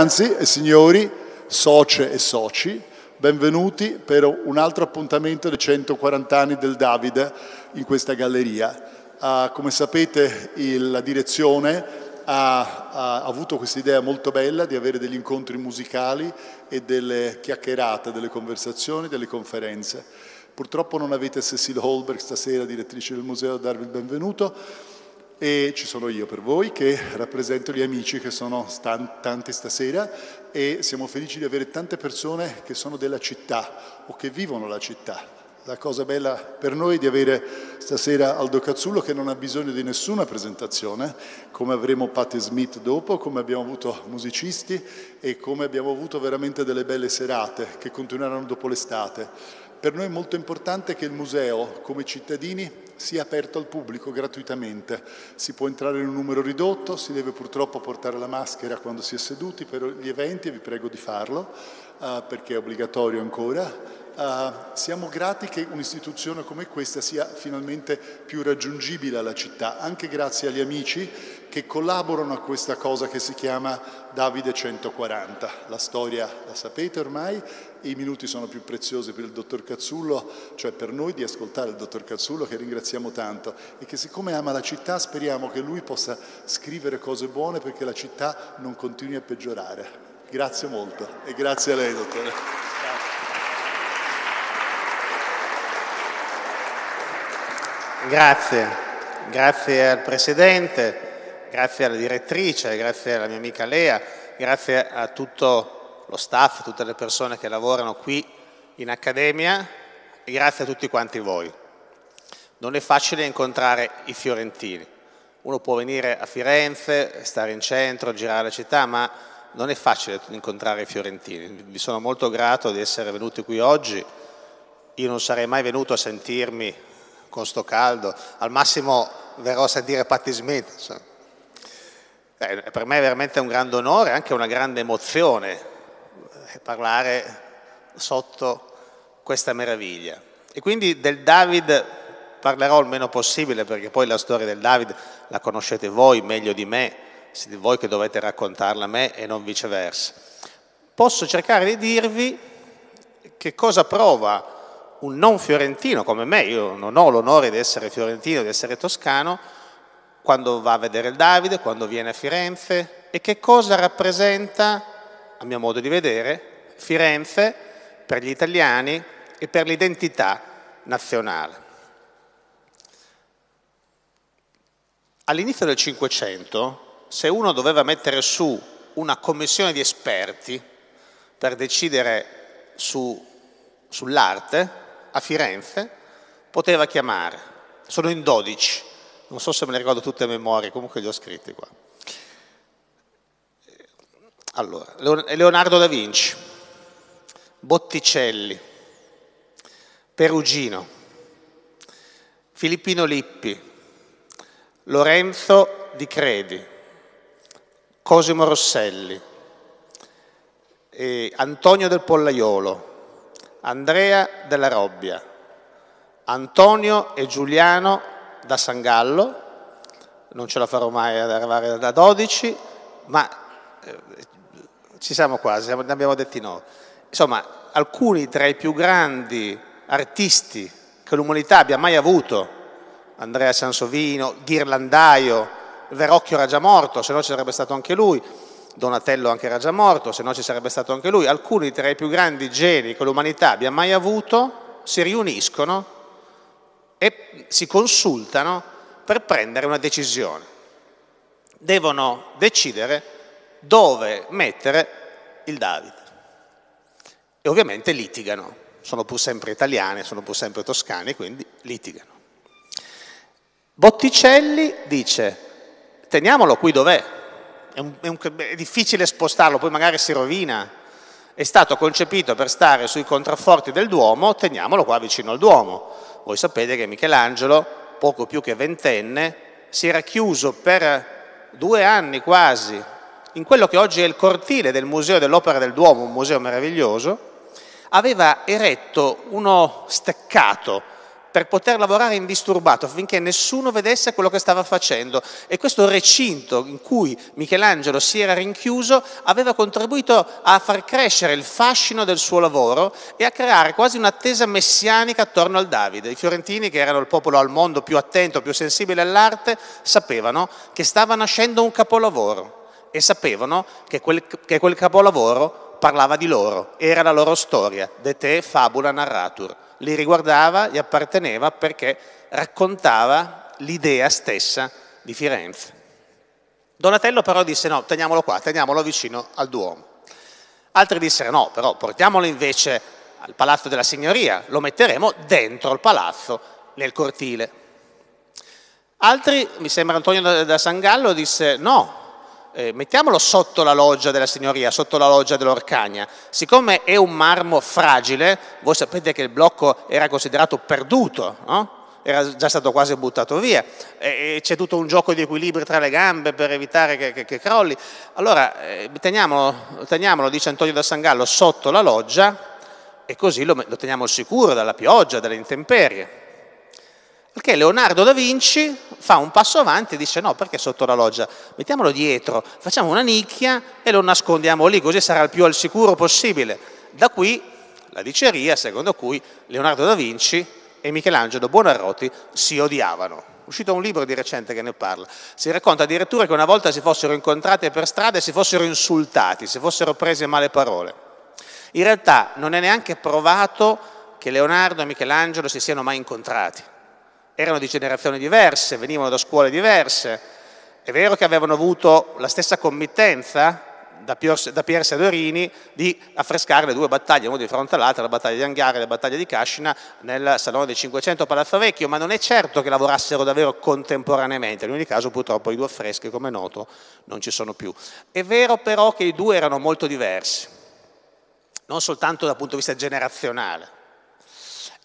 Anzi, eh, signori, socie e soci, benvenuti per un altro appuntamento dei 140 anni del Davide in questa galleria. Uh, come sapete il, la direzione ha, ha avuto questa idea molto bella di avere degli incontri musicali e delle chiacchierate, delle conversazioni, delle conferenze. Purtroppo non avete Cecile Holberg stasera, direttrice del museo, a darvi il benvenuto, e ci sono io per voi che rappresento gli amici che sono tanti stasera e siamo felici di avere tante persone che sono della città o che vivono la città. La cosa bella per noi è di avere stasera Aldo Cazzullo che non ha bisogno di nessuna presentazione, come avremo Patti Smith dopo, come abbiamo avuto musicisti e come abbiamo avuto veramente delle belle serate che continueranno dopo l'estate. Per noi è molto importante che il museo, come cittadini, sia aperto al pubblico gratuitamente. Si può entrare in un numero ridotto, si deve purtroppo portare la maschera quando si è seduti per gli eventi e vi prego di farlo eh, perché è obbligatorio ancora. Eh, siamo grati che un'istituzione come questa sia finalmente più raggiungibile alla città, anche grazie agli amici che collaborano a questa cosa che si chiama Davide 140. La storia la sapete ormai, i minuti sono più preziosi per il dottor Cazzullo, cioè per noi di ascoltare il dottor Cazzullo che ringraziamo tanto e che siccome ama la città speriamo che lui possa scrivere cose buone perché la città non continui a peggiorare. Grazie molto e grazie a lei dottore. Grazie, grazie al Presidente, grazie alla direttrice, grazie alla mia amica Lea, grazie a tutto il lo staff, tutte le persone che lavorano qui in Accademia e grazie a tutti quanti voi. Non è facile incontrare i fiorentini. Uno può venire a Firenze, stare in centro, girare la città, ma non è facile incontrare i fiorentini. Vi sono molto grato di essere venuti qui oggi. Io non sarei mai venuto a sentirmi con sto caldo, al massimo verrò a sentire Patti Smith. Eh, per me è veramente un grande onore e anche una grande emozione parlare sotto questa meraviglia. E quindi del David parlerò il meno possibile, perché poi la storia del David la conoscete voi meglio di me, siete voi che dovete raccontarla a me e non viceversa. Posso cercare di dirvi che cosa prova un non fiorentino come me, io non ho l'onore di essere fiorentino, di essere toscano, quando va a vedere il Davide, quando viene a Firenze, e che cosa rappresenta a mio modo di vedere, Firenze per gli italiani e per l'identità nazionale. All'inizio del Cinquecento, se uno doveva mettere su una commissione di esperti per decidere su, sull'arte, a Firenze, poteva chiamare. Sono in 12, non so se me ne ricordo tutte a memoria, comunque li ho scritti qua. Allora, Leonardo da Vinci, Botticelli, Perugino, Filippino Lippi, Lorenzo Di Credi, Cosimo Rosselli, Antonio del Pollaiolo, Andrea della Robbia, Antonio e Giuliano da Sangallo, non ce la farò mai ad arrivare da 12, ma eh, ci siamo quasi, ne abbiamo detti no. Insomma, alcuni tra i più grandi artisti che l'umanità abbia mai avuto, Andrea Sansovino, Ghirlandaio, Verocchio era già morto, se no ci sarebbe stato anche lui, Donatello anche era già morto, se no ci sarebbe stato anche lui, alcuni tra i più grandi geni che l'umanità abbia mai avuto si riuniscono e si consultano per prendere una decisione. Devono decidere dove mettere il Davide. E ovviamente litigano, sono pur sempre italiani, sono pur sempre toscani, quindi litigano. Botticelli dice, teniamolo qui dov'è, è, un, è, un, è difficile spostarlo, poi magari si rovina, è stato concepito per stare sui contrafforti del Duomo, teniamolo qua vicino al Duomo. Voi sapete che Michelangelo, poco più che ventenne, si era chiuso per due anni quasi in quello che oggi è il cortile del Museo dell'Opera del Duomo, un museo meraviglioso, aveva eretto uno steccato per poter lavorare indisturbato affinché nessuno vedesse quello che stava facendo e questo recinto in cui Michelangelo si era rinchiuso aveva contribuito a far crescere il fascino del suo lavoro e a creare quasi un'attesa messianica attorno al Davide. I fiorentini, che erano il popolo al mondo più attento, più sensibile all'arte, sapevano che stava nascendo un capolavoro e sapevano che quel, che quel capolavoro parlava di loro, era la loro storia, de te fabula narratur. Li riguardava, gli apparteneva perché raccontava l'idea stessa di Firenze. Donatello però disse no, teniamolo qua, teniamolo vicino al Duomo. Altri dissero no, però portiamolo invece al Palazzo della Signoria, lo metteremo dentro il palazzo, nel cortile. Altri, mi sembra Antonio da Sangallo, disse no, eh, mettiamolo sotto la loggia della signoria, sotto la loggia dell'Orcagna. Siccome è un marmo fragile, voi sapete che il blocco era considerato perduto, no? era già stato quasi buttato via, e c'è tutto un gioco di equilibrio tra le gambe per evitare che, che, che crolli. Allora eh, teniamolo, teniamolo, dice Antonio da Sangallo, sotto la loggia e così lo, lo teniamo sicuro dalla pioggia, dalle intemperie. Perché Leonardo da Vinci fa un passo avanti e dice no, perché sotto la loggia? Mettiamolo dietro, facciamo una nicchia e lo nascondiamo lì, così sarà il più al sicuro possibile. Da qui la diceria secondo cui Leonardo da Vinci e Michelangelo Buonarroti si odiavano. È uscito un libro di recente che ne parla. Si racconta addirittura che una volta si fossero incontrati per strada e si fossero insultati, si fossero presi a male parole. In realtà non è neanche provato che Leonardo e Michelangelo si siano mai incontrati erano di generazioni diverse, venivano da scuole diverse, è vero che avevano avuto la stessa committenza da, Pierce e Dorini di affrescare le due battaglie, una di fronte all'altra, la battaglia di Angara e la battaglia di Cascina nel Salone del 500 a Palazzo Vecchio, ma non è certo che lavorassero davvero contemporaneamente, in ogni caso purtroppo i due affreschi, come è noto, non ci sono più. È vero però che i due erano molto diversi, non soltanto dal punto di vista generazionale,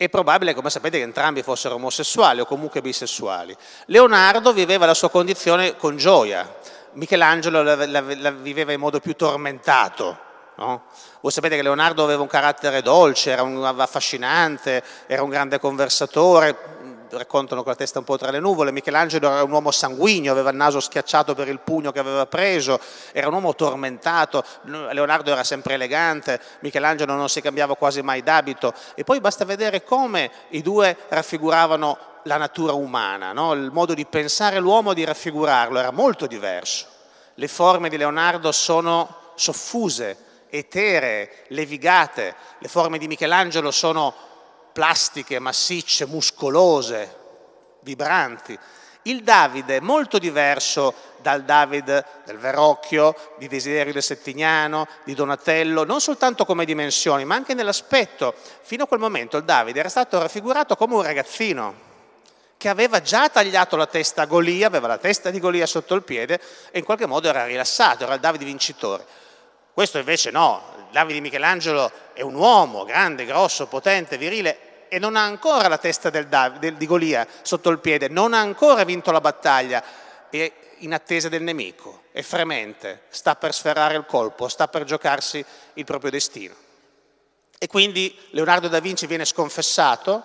è probabile, come sapete, che entrambi fossero omosessuali o comunque bisessuali. Leonardo viveva la sua condizione con gioia, Michelangelo la, la, la viveva in modo più tormentato. No? Voi sapete che Leonardo aveva un carattere dolce, era un, affascinante, era un grande conversatore, raccontano con la testa un po' tra le nuvole, Michelangelo era un uomo sanguigno, aveva il naso schiacciato per il pugno che aveva preso, era un uomo tormentato, Leonardo era sempre elegante, Michelangelo non si cambiava quasi mai d'abito e poi basta vedere come i due raffiguravano la natura umana, no? il modo di pensare l'uomo, di raffigurarlo, era molto diverso. Le forme di Leonardo sono soffuse, eteree, levigate, le forme di Michelangelo sono plastiche, massicce, muscolose, vibranti. Il Davide è molto diverso dal David del Verrocchio, di Desiderio del Settignano, di Donatello, non soltanto come dimensioni, ma anche nell'aspetto. Fino a quel momento il Davide era stato raffigurato come un ragazzino che aveva già tagliato la testa a Golia, aveva la testa di Golia sotto il piede e in qualche modo era rilassato, era il Davide vincitore. Questo invece no, Davide Michelangelo è un uomo grande, grosso, potente, virile e non ha ancora la testa del Dav- del, di Golia sotto il piede, non ha ancora vinto la battaglia, è in attesa del nemico, è fremente, sta per sferrare il colpo, sta per giocarsi il proprio destino. E quindi Leonardo da Vinci viene sconfessato,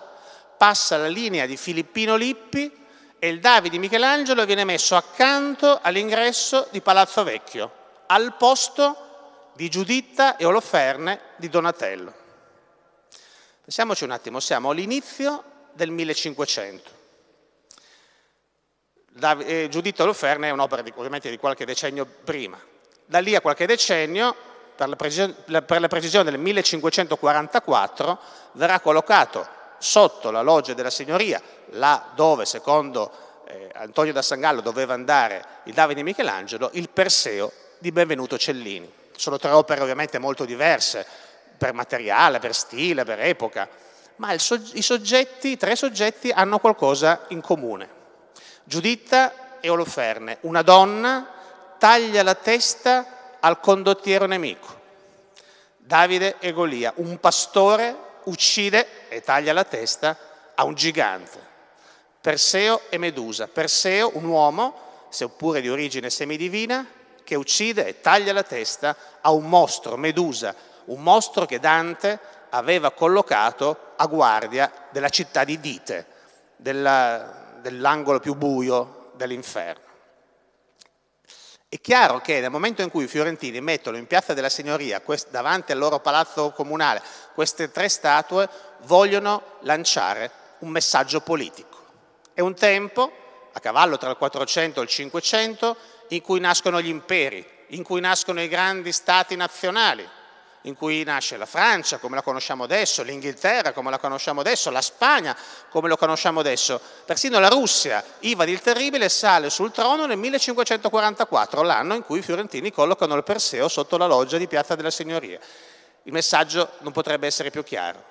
passa la linea di Filippino Lippi e il Davide Michelangelo viene messo accanto all'ingresso di Palazzo Vecchio, al posto di di Giuditta e Oloferne di Donatello. Pensiamoci un attimo, siamo all'inizio del 1500. Da, eh, Giuditta e Oloferne è un'opera di, ovviamente di qualche decennio prima. Da lì a qualche decennio, per la, precisione, per la precisione del 1544, verrà collocato sotto la loggia della signoria, là dove, secondo eh, Antonio da Sangallo doveva andare il Davide Michelangelo, il Perseo di Benvenuto Cellini. Sono tre opere ovviamente molto diverse, per materiale, per stile, per epoca, ma so, i, soggetti, i tre soggetti hanno qualcosa in comune. Giuditta e Oloferne, una donna taglia la testa al condottiero nemico. Davide e Golia, un pastore uccide e taglia la testa a un gigante. Perseo e Medusa. Perseo, un uomo, seppure di origine semidivina, che uccide e taglia la testa a un mostro, Medusa, un mostro che Dante aveva collocato a guardia della città di Dite, della, dell'angolo più buio dell'inferno. È chiaro che nel momento in cui i fiorentini mettono in piazza della Signoria, davanti al loro palazzo comunale, queste tre statue, vogliono lanciare un messaggio politico. È un tempo, a cavallo tra il 400 e il 500, in cui nascono gli imperi, in cui nascono i grandi stati nazionali, in cui nasce la Francia come la conosciamo adesso, l'Inghilterra come la conosciamo adesso, la Spagna come lo conosciamo adesso, persino la Russia, Ivan il Terribile sale sul trono nel 1544, l'anno in cui i fiorentini collocano il Perseo sotto la loggia di Piazza della Signoria. Il messaggio non potrebbe essere più chiaro.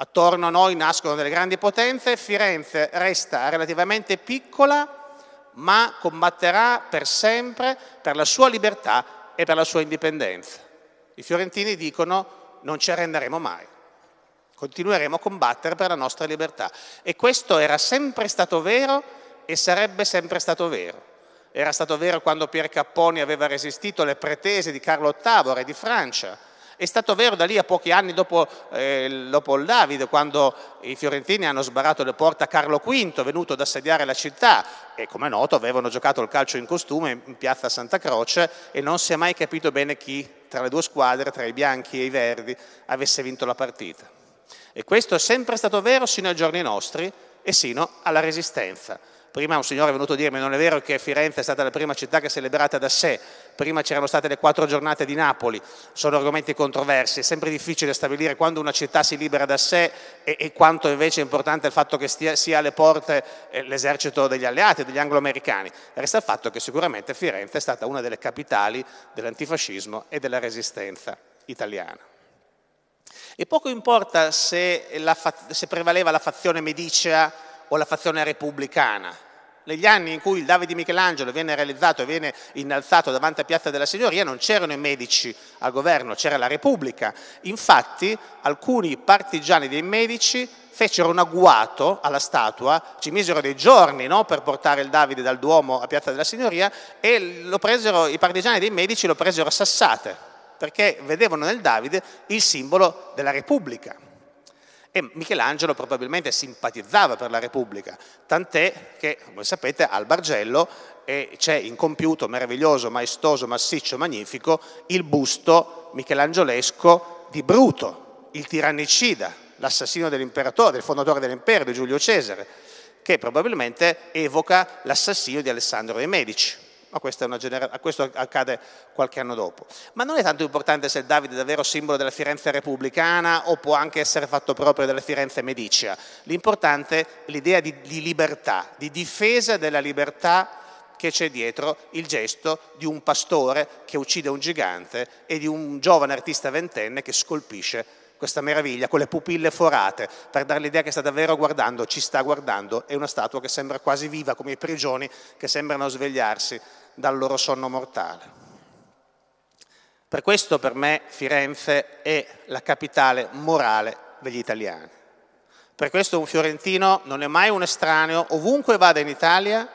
Attorno a noi nascono delle grandi potenze, Firenze resta relativamente piccola ma combatterà per sempre per la sua libertà e per la sua indipendenza. I fiorentini dicono non ci arrenderemo mai, continueremo a combattere per la nostra libertà. E questo era sempre stato vero e sarebbe sempre stato vero. Era stato vero quando Pier Capponi aveva resistito alle pretese di Carlo VIII, re di Francia, è stato vero da lì a pochi anni dopo, eh, dopo il Davide, quando i fiorentini hanno sbarrato le porte a Carlo V, venuto ad assediare la città, e come è noto avevano giocato il calcio in costume in piazza Santa Croce e non si è mai capito bene chi tra le due squadre, tra i bianchi e i verdi, avesse vinto la partita. E questo è sempre stato vero sino ai giorni nostri e sino alla Resistenza prima un signore è venuto a dirmi non è vero che Firenze è stata la prima città che è celebrata da sé, prima c'erano state le quattro giornate di Napoli, sono argomenti controversi, è sempre difficile stabilire quando una città si libera da sé e, e quanto invece è importante il fatto che stia, sia alle porte eh, l'esercito degli alleati, degli angloamericani, resta il fatto che sicuramente Firenze è stata una delle capitali dell'antifascismo e della resistenza italiana. E poco importa se, la, se prevaleva la fazione medicea o la fazione repubblicana. Negli anni in cui il Davide Michelangelo viene realizzato e viene innalzato davanti a Piazza della Signoria non c'erano i medici al governo, c'era la Repubblica. Infatti alcuni partigiani dei medici fecero un agguato alla statua, ci misero dei giorni no, per portare il Davide dal Duomo a Piazza della Signoria e presero, i partigiani dei medici lo presero a sassate perché vedevano nel Davide il simbolo della Repubblica. E Michelangelo probabilmente simpatizzava per la Repubblica, tant'è che, come sapete, al Bargello eh, c'è incompiuto, meraviglioso, maestoso, massiccio, magnifico, il busto michelangiolesco di Bruto, il tirannicida, l'assassino dell'imperatore, del fondatore dell'impero, di Giulio Cesare, che probabilmente evoca l'assassinio di Alessandro dei Medici ma genera- questo accade qualche anno dopo. Ma non è tanto importante se il Davide è davvero simbolo della Firenze repubblicana o può anche essere fatto proprio della Firenze medicea. L'importante è l'idea di, di libertà, di difesa della libertà che c'è dietro il gesto di un pastore che uccide un gigante e di un giovane artista ventenne che scolpisce questa meraviglia, con le pupille forate, per dare l'idea che sta davvero guardando, ci sta guardando, è una statua che sembra quasi viva, come i prigioni che sembrano svegliarsi dal loro sonno mortale. Per questo per me Firenze è la capitale morale degli italiani. Per questo un fiorentino non è mai un estraneo, ovunque vada in Italia,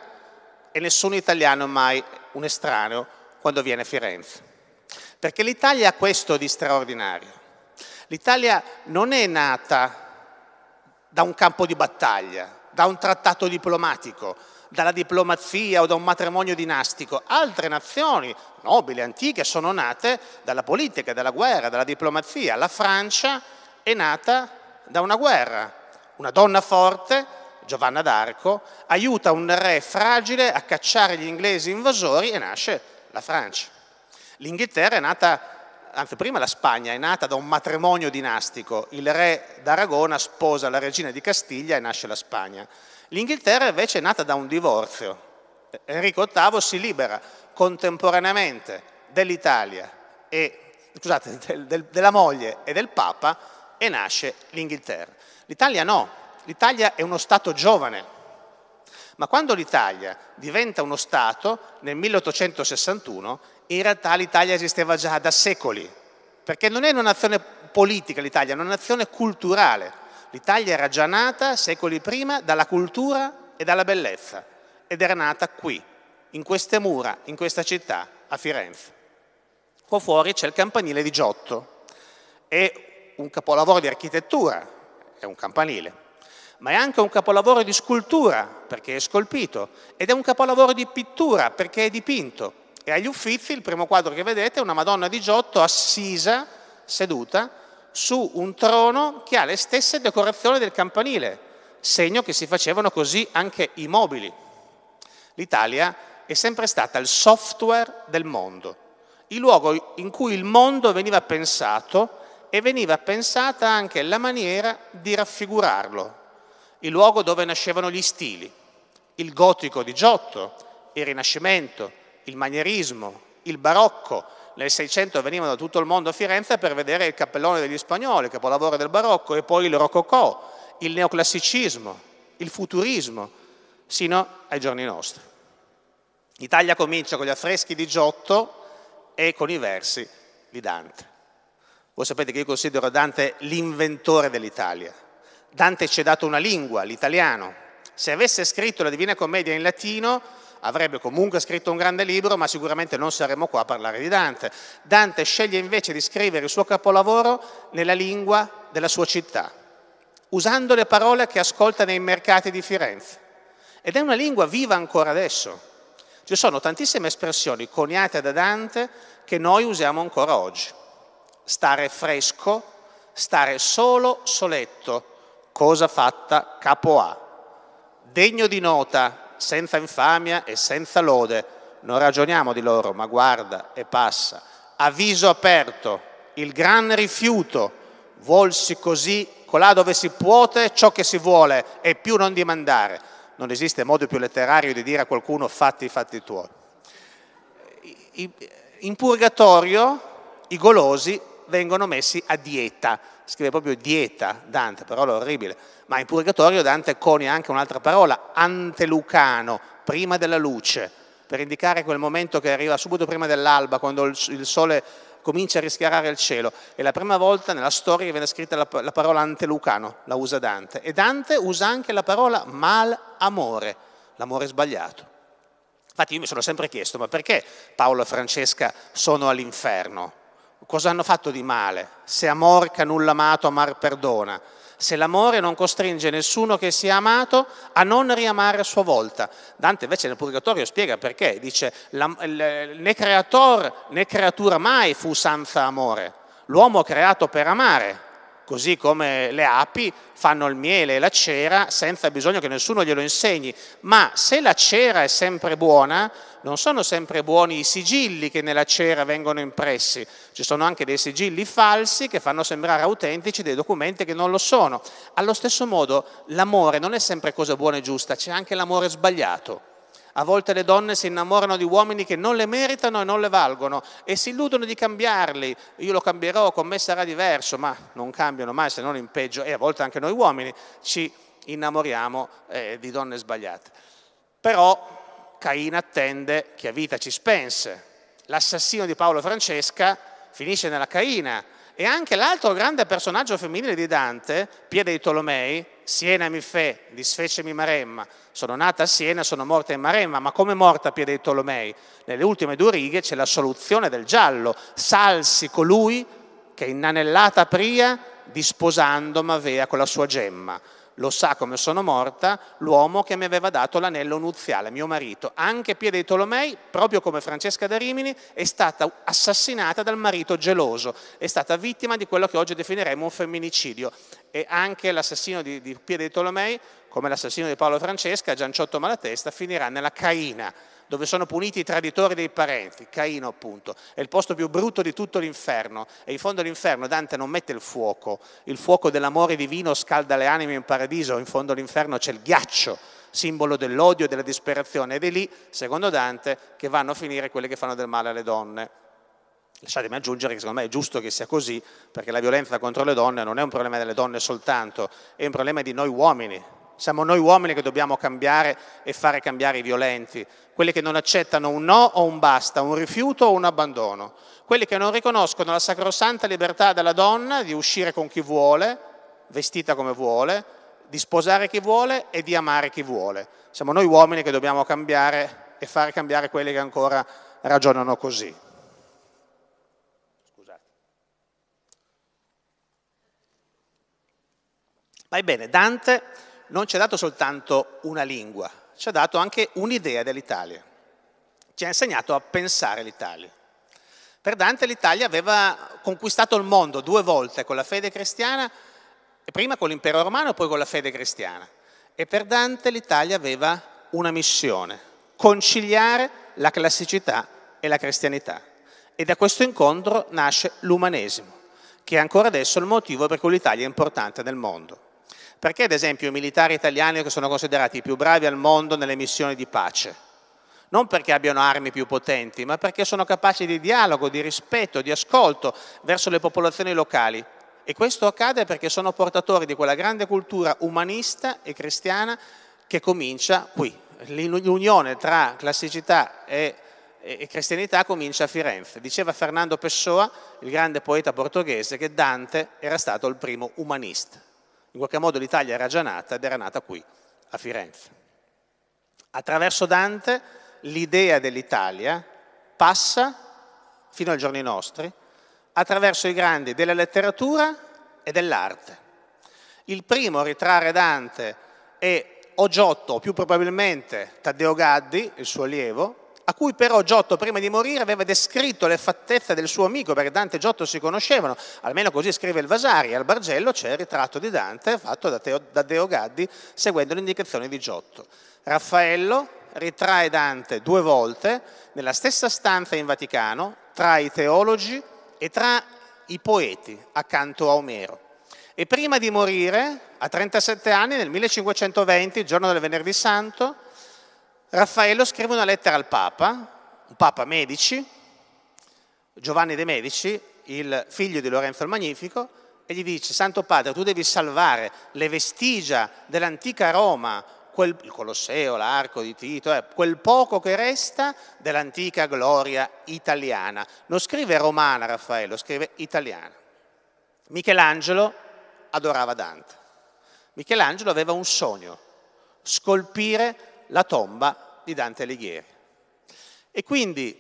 e nessun italiano è mai un estraneo quando viene a Firenze. Perché l'Italia ha questo di straordinario L'Italia non è nata da un campo di battaglia, da un trattato diplomatico, dalla diplomazia o da un matrimonio dinastico. Altre nazioni, nobili, antiche, sono nate dalla politica, dalla guerra, dalla diplomazia. La Francia è nata da una guerra. Una donna forte, Giovanna d'Arco, aiuta un re fragile a cacciare gli inglesi invasori e nasce la Francia. L'Inghilterra è nata anzi prima la Spagna è nata da un matrimonio dinastico, il re d'Aragona sposa la regina di Castiglia e nasce la Spagna. L'Inghilterra invece è nata da un divorzio. Enrico VIII si libera contemporaneamente dell'Italia e, scusate, del, del, della moglie e del Papa e nasce l'Inghilterra. L'Italia no, l'Italia è uno Stato giovane, ma quando l'Italia diventa uno Stato, nel 1861, in realtà l'Italia esisteva già da secoli, perché non è una nazione politica l'Italia, è una nazione culturale. L'Italia era già nata secoli prima dalla cultura e dalla bellezza ed era nata qui, in queste mura, in questa città, a Firenze. Qua fuori c'è il campanile di Giotto, è un capolavoro di architettura, è un campanile, ma è anche un capolavoro di scultura, perché è scolpito, ed è un capolavoro di pittura, perché è dipinto, e agli Uffizi il primo quadro che vedete è una Madonna di Giotto assisa, seduta, su un trono che ha le stesse decorazioni del campanile, segno che si facevano così anche i mobili. L'Italia è sempre stata il software del mondo, il luogo in cui il mondo veniva pensato e veniva pensata anche la maniera di raffigurarlo, il luogo dove nascevano gli stili, il gotico di Giotto, il Rinascimento, il manierismo, il barocco. Nel 600 venivano da tutto il mondo a Firenze per vedere il cappellone degli spagnoli, capolavoro del barocco, e poi il rococò, il neoclassicismo, il futurismo, sino ai giorni nostri. L'Italia comincia con gli affreschi di Giotto e con i versi di Dante. Voi sapete che io considero Dante l'inventore dell'Italia. Dante ci ha dato una lingua, l'italiano. Se avesse scritto la Divina Commedia in latino, avrebbe comunque scritto un grande libro, ma sicuramente non saremmo qua a parlare di Dante. Dante sceglie invece di scrivere il suo capolavoro nella lingua della sua città, usando le parole che ascolta nei mercati di Firenze. Ed è una lingua viva ancora adesso. Ci sono tantissime espressioni coniate da Dante che noi usiamo ancora oggi. Stare fresco, stare solo soletto, cosa fatta capo A. Degno di nota, senza infamia e senza lode, non ragioniamo di loro, ma guarda e passa. A viso aperto, il gran rifiuto, volsi così, colà dove si puote ciò che si vuole e più non dimandare. Non esiste modo più letterario di dire a qualcuno fatti i fatti tuoi. In purgatorio i golosi vengono messi a dieta scrive proprio dieta Dante, parola orribile, ma in purgatorio Dante conia anche un'altra parola, antelucano, prima della luce, per indicare quel momento che arriva subito prima dell'alba, quando il sole comincia a rischiarare il cielo. È la prima volta nella storia che viene scritta la, la parola antelucano, la usa Dante. E Dante usa anche la parola malamore, l'amore sbagliato. Infatti io mi sono sempre chiesto, ma perché Paolo e Francesca sono all'inferno? Cosa hanno fatto di male? Se amor che nulla amato, amar perdona. Se l'amore non costringe nessuno che sia amato a non riamare a sua volta. Dante invece nel Purgatorio spiega perché, dice né creator né creatura mai fu senza amore. L'uomo creato per amare, così come le api fanno il miele e la cera senza bisogno che nessuno glielo insegni, ma se la cera è sempre buona, non sono sempre buoni i sigilli che nella cera vengono impressi, ci sono anche dei sigilli falsi che fanno sembrare autentici dei documenti che non lo sono. Allo stesso modo l'amore non è sempre cosa buona e giusta, c'è anche l'amore sbagliato. A volte le donne si innamorano di uomini che non le meritano e non le valgono e si illudono di cambiarli. Io lo cambierò, con me sarà diverso, ma non cambiano mai se non in peggio e a volte anche noi uomini ci innamoriamo eh, di donne sbagliate. Però Caina attende che a vita ci spense. L'assassino di Paolo Francesca finisce nella Caina e anche l'altro grande personaggio femminile di Dante, Pia dei Tolomei, Siena mi fe, disfecemi Maremma. Sono nata a Siena, sono morta in Maremma, ma come morta piede dei Tolomei? Nelle ultime due righe c'è la soluzione del giallo. Salsi colui che innanellata pria, disposando Mavea con la sua gemma lo sa come sono morta, l'uomo che mi aveva dato l'anello nuziale, mio marito. Anche Pia dei Tolomei, proprio come Francesca da Rimini, è stata assassinata dal marito geloso, è stata vittima di quello che oggi definiremo un femminicidio. E anche l'assassino di, di Pia dei Tolomei, come l'assassino di Paolo Francesca, Gianciotto Malatesta, finirà nella Caina dove sono puniti i traditori dei parenti, Caino appunto, è il posto più brutto di tutto l'inferno e in fondo all'inferno Dante non mette il fuoco, il fuoco dell'amore divino scalda le anime in paradiso, in fondo all'inferno c'è il ghiaccio, simbolo dell'odio e della disperazione ed è lì, secondo Dante, che vanno a finire quelle che fanno del male alle donne. Lasciatemi aggiungere che secondo me è giusto che sia così, perché la violenza contro le donne non è un problema delle donne soltanto, è un problema di noi uomini, siamo noi uomini che dobbiamo cambiare e fare cambiare i violenti, quelli che non accettano un no o un basta, un rifiuto o un abbandono, quelli che non riconoscono la sacrosanta libertà della donna di uscire con chi vuole, vestita come vuole, di sposare chi vuole e di amare chi vuole. Siamo noi uomini che dobbiamo cambiare e fare cambiare quelli che ancora ragionano così. Vai bene, Dante non ci ha dato soltanto una lingua, ci ha dato anche un'idea dell'Italia. Ci ha insegnato a pensare l'Italia. Per Dante l'Italia aveva conquistato il mondo due volte con la fede cristiana, prima con l'impero romano, poi con la fede cristiana. E per Dante l'Italia aveva una missione, conciliare la classicità e la cristianità. E da questo incontro nasce l'umanesimo, che è ancora adesso il motivo per cui l'Italia è importante nel mondo. Perché ad esempio i militari italiani che sono considerati i più bravi al mondo nelle missioni di pace? non perché abbiano armi più potenti, ma perché sono capaci di dialogo, di rispetto, di ascolto verso le popolazioni locali. E questo accade perché sono portatori di quella grande cultura umanista e cristiana che comincia qui. L'unione tra classicità e, e cristianità comincia a Firenze. Diceva Fernando Pessoa, il grande poeta portoghese, che Dante era stato il primo umanista. In qualche modo l'Italia era già nata ed era nata qui, a Firenze. Attraverso Dante l'idea dell'Italia passa fino ai giorni nostri attraverso i grandi della letteratura e dell'arte. Il primo a ritrarre Dante è Ogiotto, o più probabilmente Taddeo Gaddi, il suo allievo, a cui però Giotto prima di morire aveva descritto le fattezze del suo amico, perché Dante e Giotto si conoscevano, almeno così scrive il Vasari, al Bargello c'è il ritratto di Dante fatto da, Teo, da Deo Gaddi seguendo le indicazioni di Giotto. Raffaello ritrae Dante due volte nella stessa stanza in Vaticano, tra i teologi e tra i poeti, accanto a Omero. E prima di morire, a 37 anni, nel 1520, giorno del Venerdì Santo, Raffaello scrive una lettera al Papa, un Papa Medici, Giovanni de' Medici, il figlio di Lorenzo il Magnifico, e gli dice, Santo Padre, tu devi salvare le vestigia dell'antica Roma, quel, il Colosseo, l'arco di Tito, eh, quel poco che resta dell'antica gloria italiana. Non scrive romana Raffaello, scrive italiana. Michelangelo adorava Dante. Michelangelo aveva un sogno, scolpire la tomba di Dante Alighieri. E quindi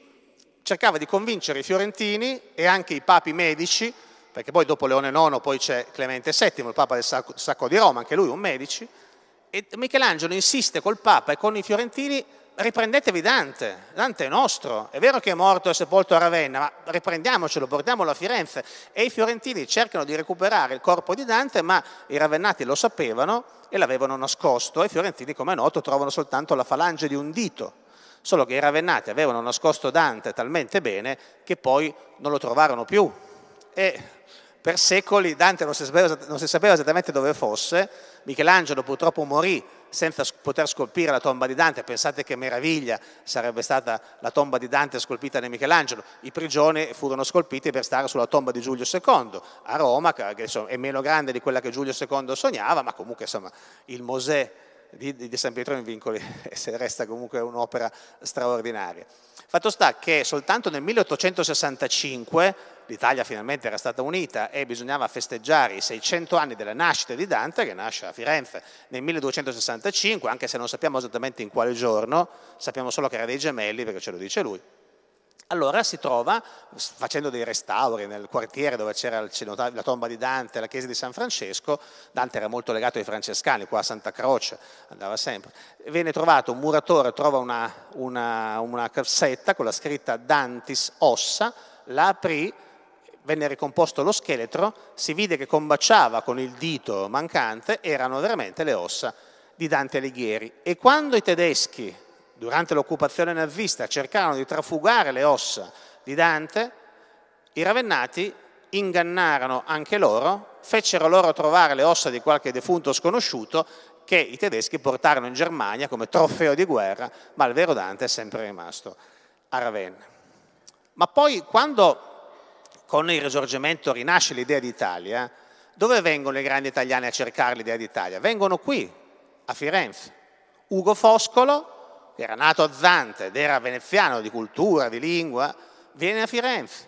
cercava di convincere i fiorentini e anche i papi medici, perché poi dopo Leone IX poi c'è Clemente VII, il papa del Sacco di Roma, anche lui un medici, e Michelangelo insiste col papa e con i fiorentini riprendetevi Dante, Dante è nostro, è vero che è morto e sepolto a Ravenna, ma riprendiamocelo, portiamolo a Firenze. E i fiorentini cercano di recuperare il corpo di Dante, ma i ravennati lo sapevano e l'avevano nascosto. E i fiorentini, come è noto, trovano soltanto la falange di un dito. Solo che i ravennati avevano nascosto Dante talmente bene che poi non lo trovarono più. E per secoli Dante non si sapeva, non si sapeva esattamente dove fosse, Michelangelo purtroppo morì senza poter scolpire la tomba di Dante, pensate che meraviglia sarebbe stata la tomba di Dante scolpita da Michelangelo, i prigioni furono scolpiti per stare sulla tomba di Giulio II a Roma, che insomma, è meno grande di quella che Giulio II sognava, ma comunque insomma, il Mosè di, di, San Pietro in Vincoli resta comunque un'opera straordinaria. Fatto sta che soltanto nel 1865 l'Italia finalmente era stata unita e bisognava festeggiare i 600 anni della nascita di Dante, che nasce a Firenze nel 1265, anche se non sappiamo esattamente in quale giorno, sappiamo solo che era dei gemelli perché ce lo dice lui. Allora si trova, facendo dei restauri nel quartiere dove c'era la tomba di Dante, la chiesa di San Francesco, Dante era molto legato ai francescani, qua a Santa Croce andava sempre, viene trovato un muratore, trova una, una, una cassetta con la scritta Dantis Ossa, la aprì venne ricomposto lo scheletro, si vide che combaciava con il dito mancante, erano veramente le ossa di Dante Alighieri. E quando i tedeschi, durante l'occupazione nazista, cercarono di trafugare le ossa di Dante, i ravennati ingannarono anche loro, fecero loro trovare le ossa di qualche defunto sconosciuto che i tedeschi portarono in Germania come trofeo di guerra, ma il vero Dante è sempre rimasto a Ravenna. Ma poi quando con il risorgimento rinasce l'idea d'Italia, dove vengono i grandi italiani a cercare l'idea d'Italia? Vengono qui, a Firenze. Ugo Foscolo, che era nato a Zante ed era veneziano di cultura, di lingua, viene a Firenze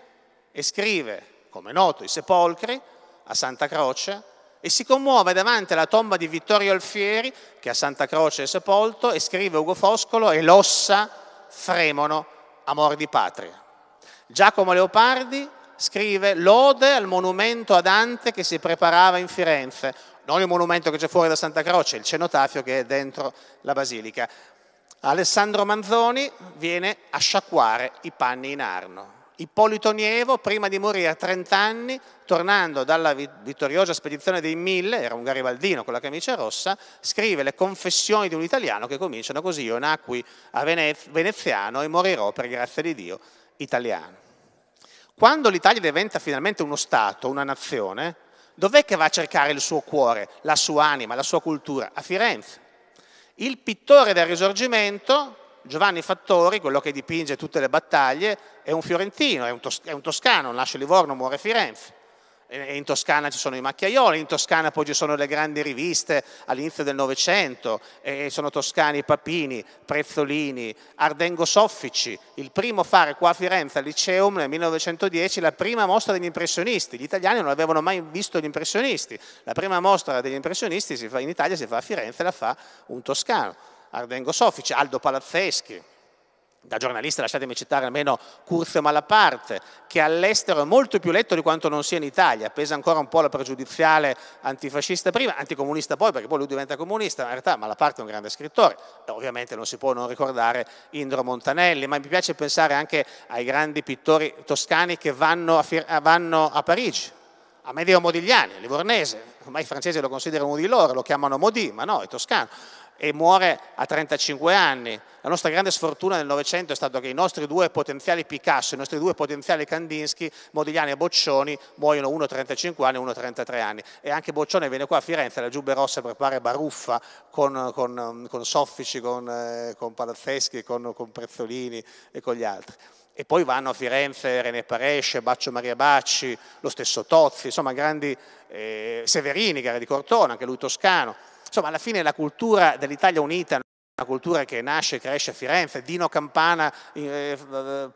e scrive, come noto, i sepolcri a Santa Croce e si commuove davanti alla tomba di Vittorio Alfieri, che a Santa Croce è sepolto, e scrive Ugo Foscolo e l'ossa fremono, amor di patria. Giacomo Leopardi scrive lode al monumento a Dante che si preparava in Firenze, non il monumento che c'è fuori da Santa Croce, il cenotafio che è dentro la basilica. Alessandro Manzoni viene a sciacquare i panni in Arno. Ippolito Nievo, prima di morire a 30 anni, tornando dalla vittoriosa spedizione dei Mille, era un garibaldino con la camicia rossa, scrive le confessioni di un italiano che cominciano così, io nacqui a Venez- veneziano e morirò per grazia di Dio italiano. Quando l'Italia diventa finalmente uno Stato, una nazione, dov'è che va a cercare il suo cuore, la sua anima, la sua cultura? A Firenze. Il pittore del risorgimento, Giovanni Fattori, quello che dipinge tutte le battaglie, è un fiorentino, è un, toscano, nasce a Livorno, muore a Firenze. Eh, in Toscana ci sono i macchiaioli, in Toscana poi ci sono le grandi riviste all'inizio del Novecento, eh, sono Toscani Papini, Prezzolini, Ardengo Soffici, il primo a fare qua a Firenze al Liceum nel 1910 la prima mostra degli impressionisti, gli italiani non avevano mai visto gli impressionisti, la prima mostra degli impressionisti fa, in Italia si fa a Firenze, la fa un toscano, Ardengo Soffici, Aldo Palazzeschi, da giornalista lasciatemi citare almeno Curzio Malaparte, che all'estero è molto più letto di quanto non sia in Italia, pesa ancora un po' la pregiudiziale antifascista prima, anticomunista poi, perché poi lui diventa comunista, in realtà Malaparte è un grande scrittore, eh, ovviamente non si può non ricordare Indro Montanelli, ma mi piace pensare anche ai grandi pittori toscani che vanno a, vanno a Parigi, a Medeo Modigliani, livornese, ormai i francesi lo considerano uno di loro, lo chiamano Modi, ma no, è toscano e muore a 35 anni. La nostra grande sfortuna nel Novecento è stata che i nostri due potenziali Picasso, i nostri due potenziali Kandinsky, Modigliani e Boccioni, muoiono uno a 35 anni e uno a 33 anni. E anche Boccioni viene qua a Firenze, la Giubbe Rossa prepara Baruffa con, con, con Soffici, con, eh, con Palazzeschi, con, con Prezzolini e con gli altri e poi vanno a Firenze René Paresce, Baccio Maria Bacci, lo stesso Tozzi, insomma grandi eh, Severini che era di Cortona, anche lui toscano. Insomma, alla fine la cultura dell'Italia unita, una cultura che nasce e cresce a Firenze, Dino Campana eh, eh,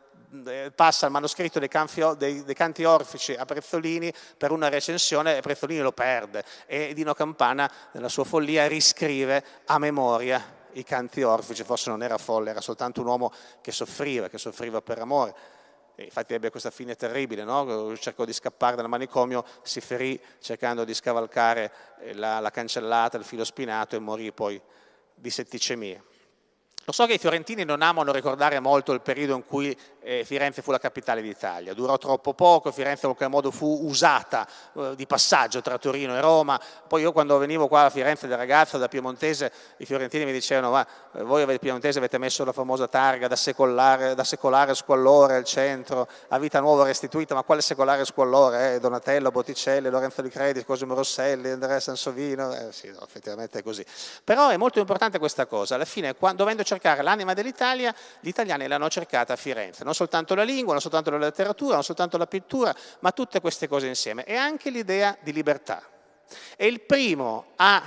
eh, passa il manoscritto dei, canfio, dei, dei, canti orfici a Prezzolini per una recensione e Prezzolini lo perde e Dino Campana nella sua follia riscrive a memoria i canti orfici, forse non era folle, era soltanto un uomo che soffriva, che soffriva per amore infatti ebbe questa fine terribile, no? cercò di scappare dal manicomio, si ferì cercando di scavalcare eh, la, la cancellata, il filo spinato e morì poi di setticemia. Lo so che i fiorentini non amano ricordare molto il periodo in cui eh, Firenze fu la capitale d'Italia. Durò troppo poco, Firenze in qualche modo fu usata eh, di passaggio tra Torino e Roma. Poi io quando venivo qua a Firenze da ragazzo, da Piemontese, i fiorentini mi dicevano ma eh, voi Piemontese avete messo la famosa targa da secolare, da secolare squallore al centro, a vita nuova restituita, ma quale secolare squallore? Eh? Donatello, Botticelli, Lorenzo Di Credi, Cosimo Rosselli, Andrea Sansovino, eh, sì, no, effettivamente è così. Però è molto importante questa cosa, alla fine quando, dovendo cercare l'anima dell'Italia, gli italiani l'hanno cercata a Firenze non soltanto la lingua, non soltanto la letteratura, non soltanto la pittura, ma tutte queste cose insieme. E anche l'idea di libertà. È il primo a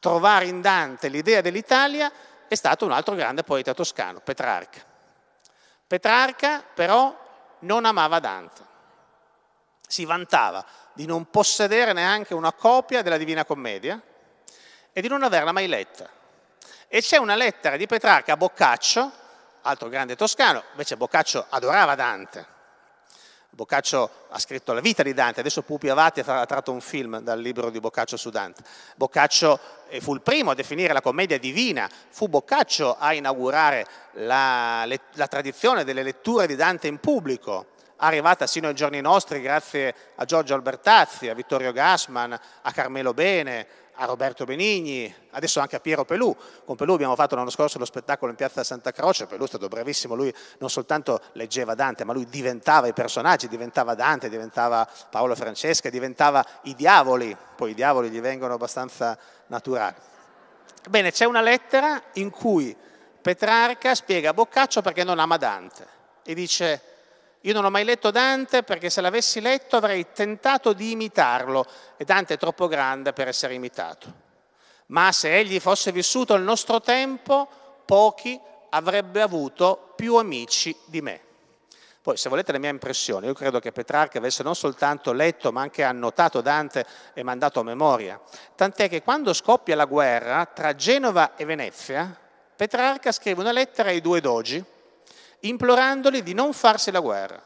trovare in Dante l'idea dell'Italia è stato un altro grande poeta toscano, Petrarca. Petrarca però non amava Dante, si vantava di non possedere neanche una copia della Divina Commedia e di non averla mai letta. E c'è una lettera di Petrarca a Boccaccio altro grande toscano, invece Boccaccio adorava Dante. Boccaccio ha scritto La vita di Dante, adesso Pupi Avati ha tratto un film dal libro di Boccaccio su Dante. Boccaccio eh, fu il primo a definire la commedia divina, fu Boccaccio a inaugurare la, la tradizione delle letture di Dante in pubblico, arrivata sino ai giorni nostri grazie a Giorgio Albertazzi, a Vittorio Gassman, a Carmelo Bene, a Roberto Benigni, adesso anche a Piero Pelù. Con Pelù abbiamo fatto l'anno scorso lo spettacolo in piazza Santa Croce, Pelù è stato bravissimo, lui non soltanto leggeva Dante, ma lui diventava i personaggi, diventava Dante, diventava Paolo Francesca, diventava i diavoli, poi i diavoli gli vengono abbastanza naturali. Bene, c'è una lettera in cui Petrarca spiega a Boccaccio perché non ama Dante e dice io non ho mai letto Dante perché se l'avessi letto avrei tentato di imitarlo e Dante è troppo grande per essere imitato. Ma se egli fosse vissuto il nostro tempo, pochi avrebbe avuto più amici di me. Poi, se volete la mia impressione, io credo che Petrarca avesse non soltanto letto, ma anche annotato Dante e mandato a memoria. Tant'è che quando scoppia la guerra tra Genova e Venezia, Petrarca scrive una lettera ai due dogi, implorandoli di non farsi la guerra.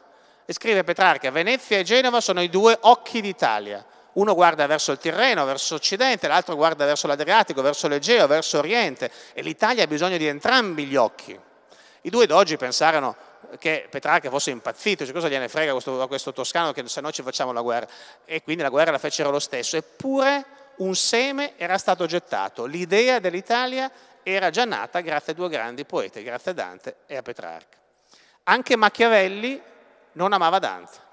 E scrive Petrarca, Venezia e Genova sono i due occhi d'Italia. Uno guarda verso il Tirreno, verso Occidente, l'altro guarda verso l'Adriatico, verso l'Egeo, verso Oriente e l'Italia ha bisogno di entrambi gli occhi. I due d'oggi pensarono che Petrarca fosse impazzito, cioè cosa gliene frega questo, questo toscano che se no ci facciamo la guerra. E quindi la guerra la fecero lo stesso. Eppure un seme era stato gettato, l'idea dell'Italia era già nata grazie a due grandi poeti, grazie a Dante e a Petrarca. Anche Machiavelli non amava Dante.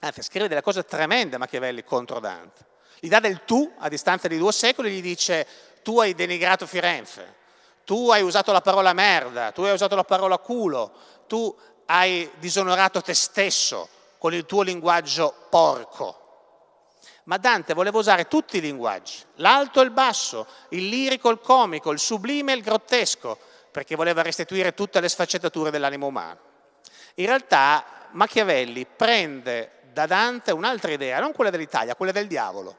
Anzi, scrive delle cose tremende Machiavelli contro Dante. Gli dà del tu a distanza di due secoli, gli dice tu hai denigrato Firenze, tu hai usato la parola merda, tu hai usato la parola culo, tu hai disonorato te stesso con il tuo linguaggio porco. Ma Dante voleva usare tutti i linguaggi, l'alto e il basso, il lirico e il comico, il sublime e il grottesco, perché voleva restituire tutte le sfaccettature dell'animo umano. In realtà Machiavelli prende da Dante un'altra idea, non quella dell'Italia, quella del diavolo.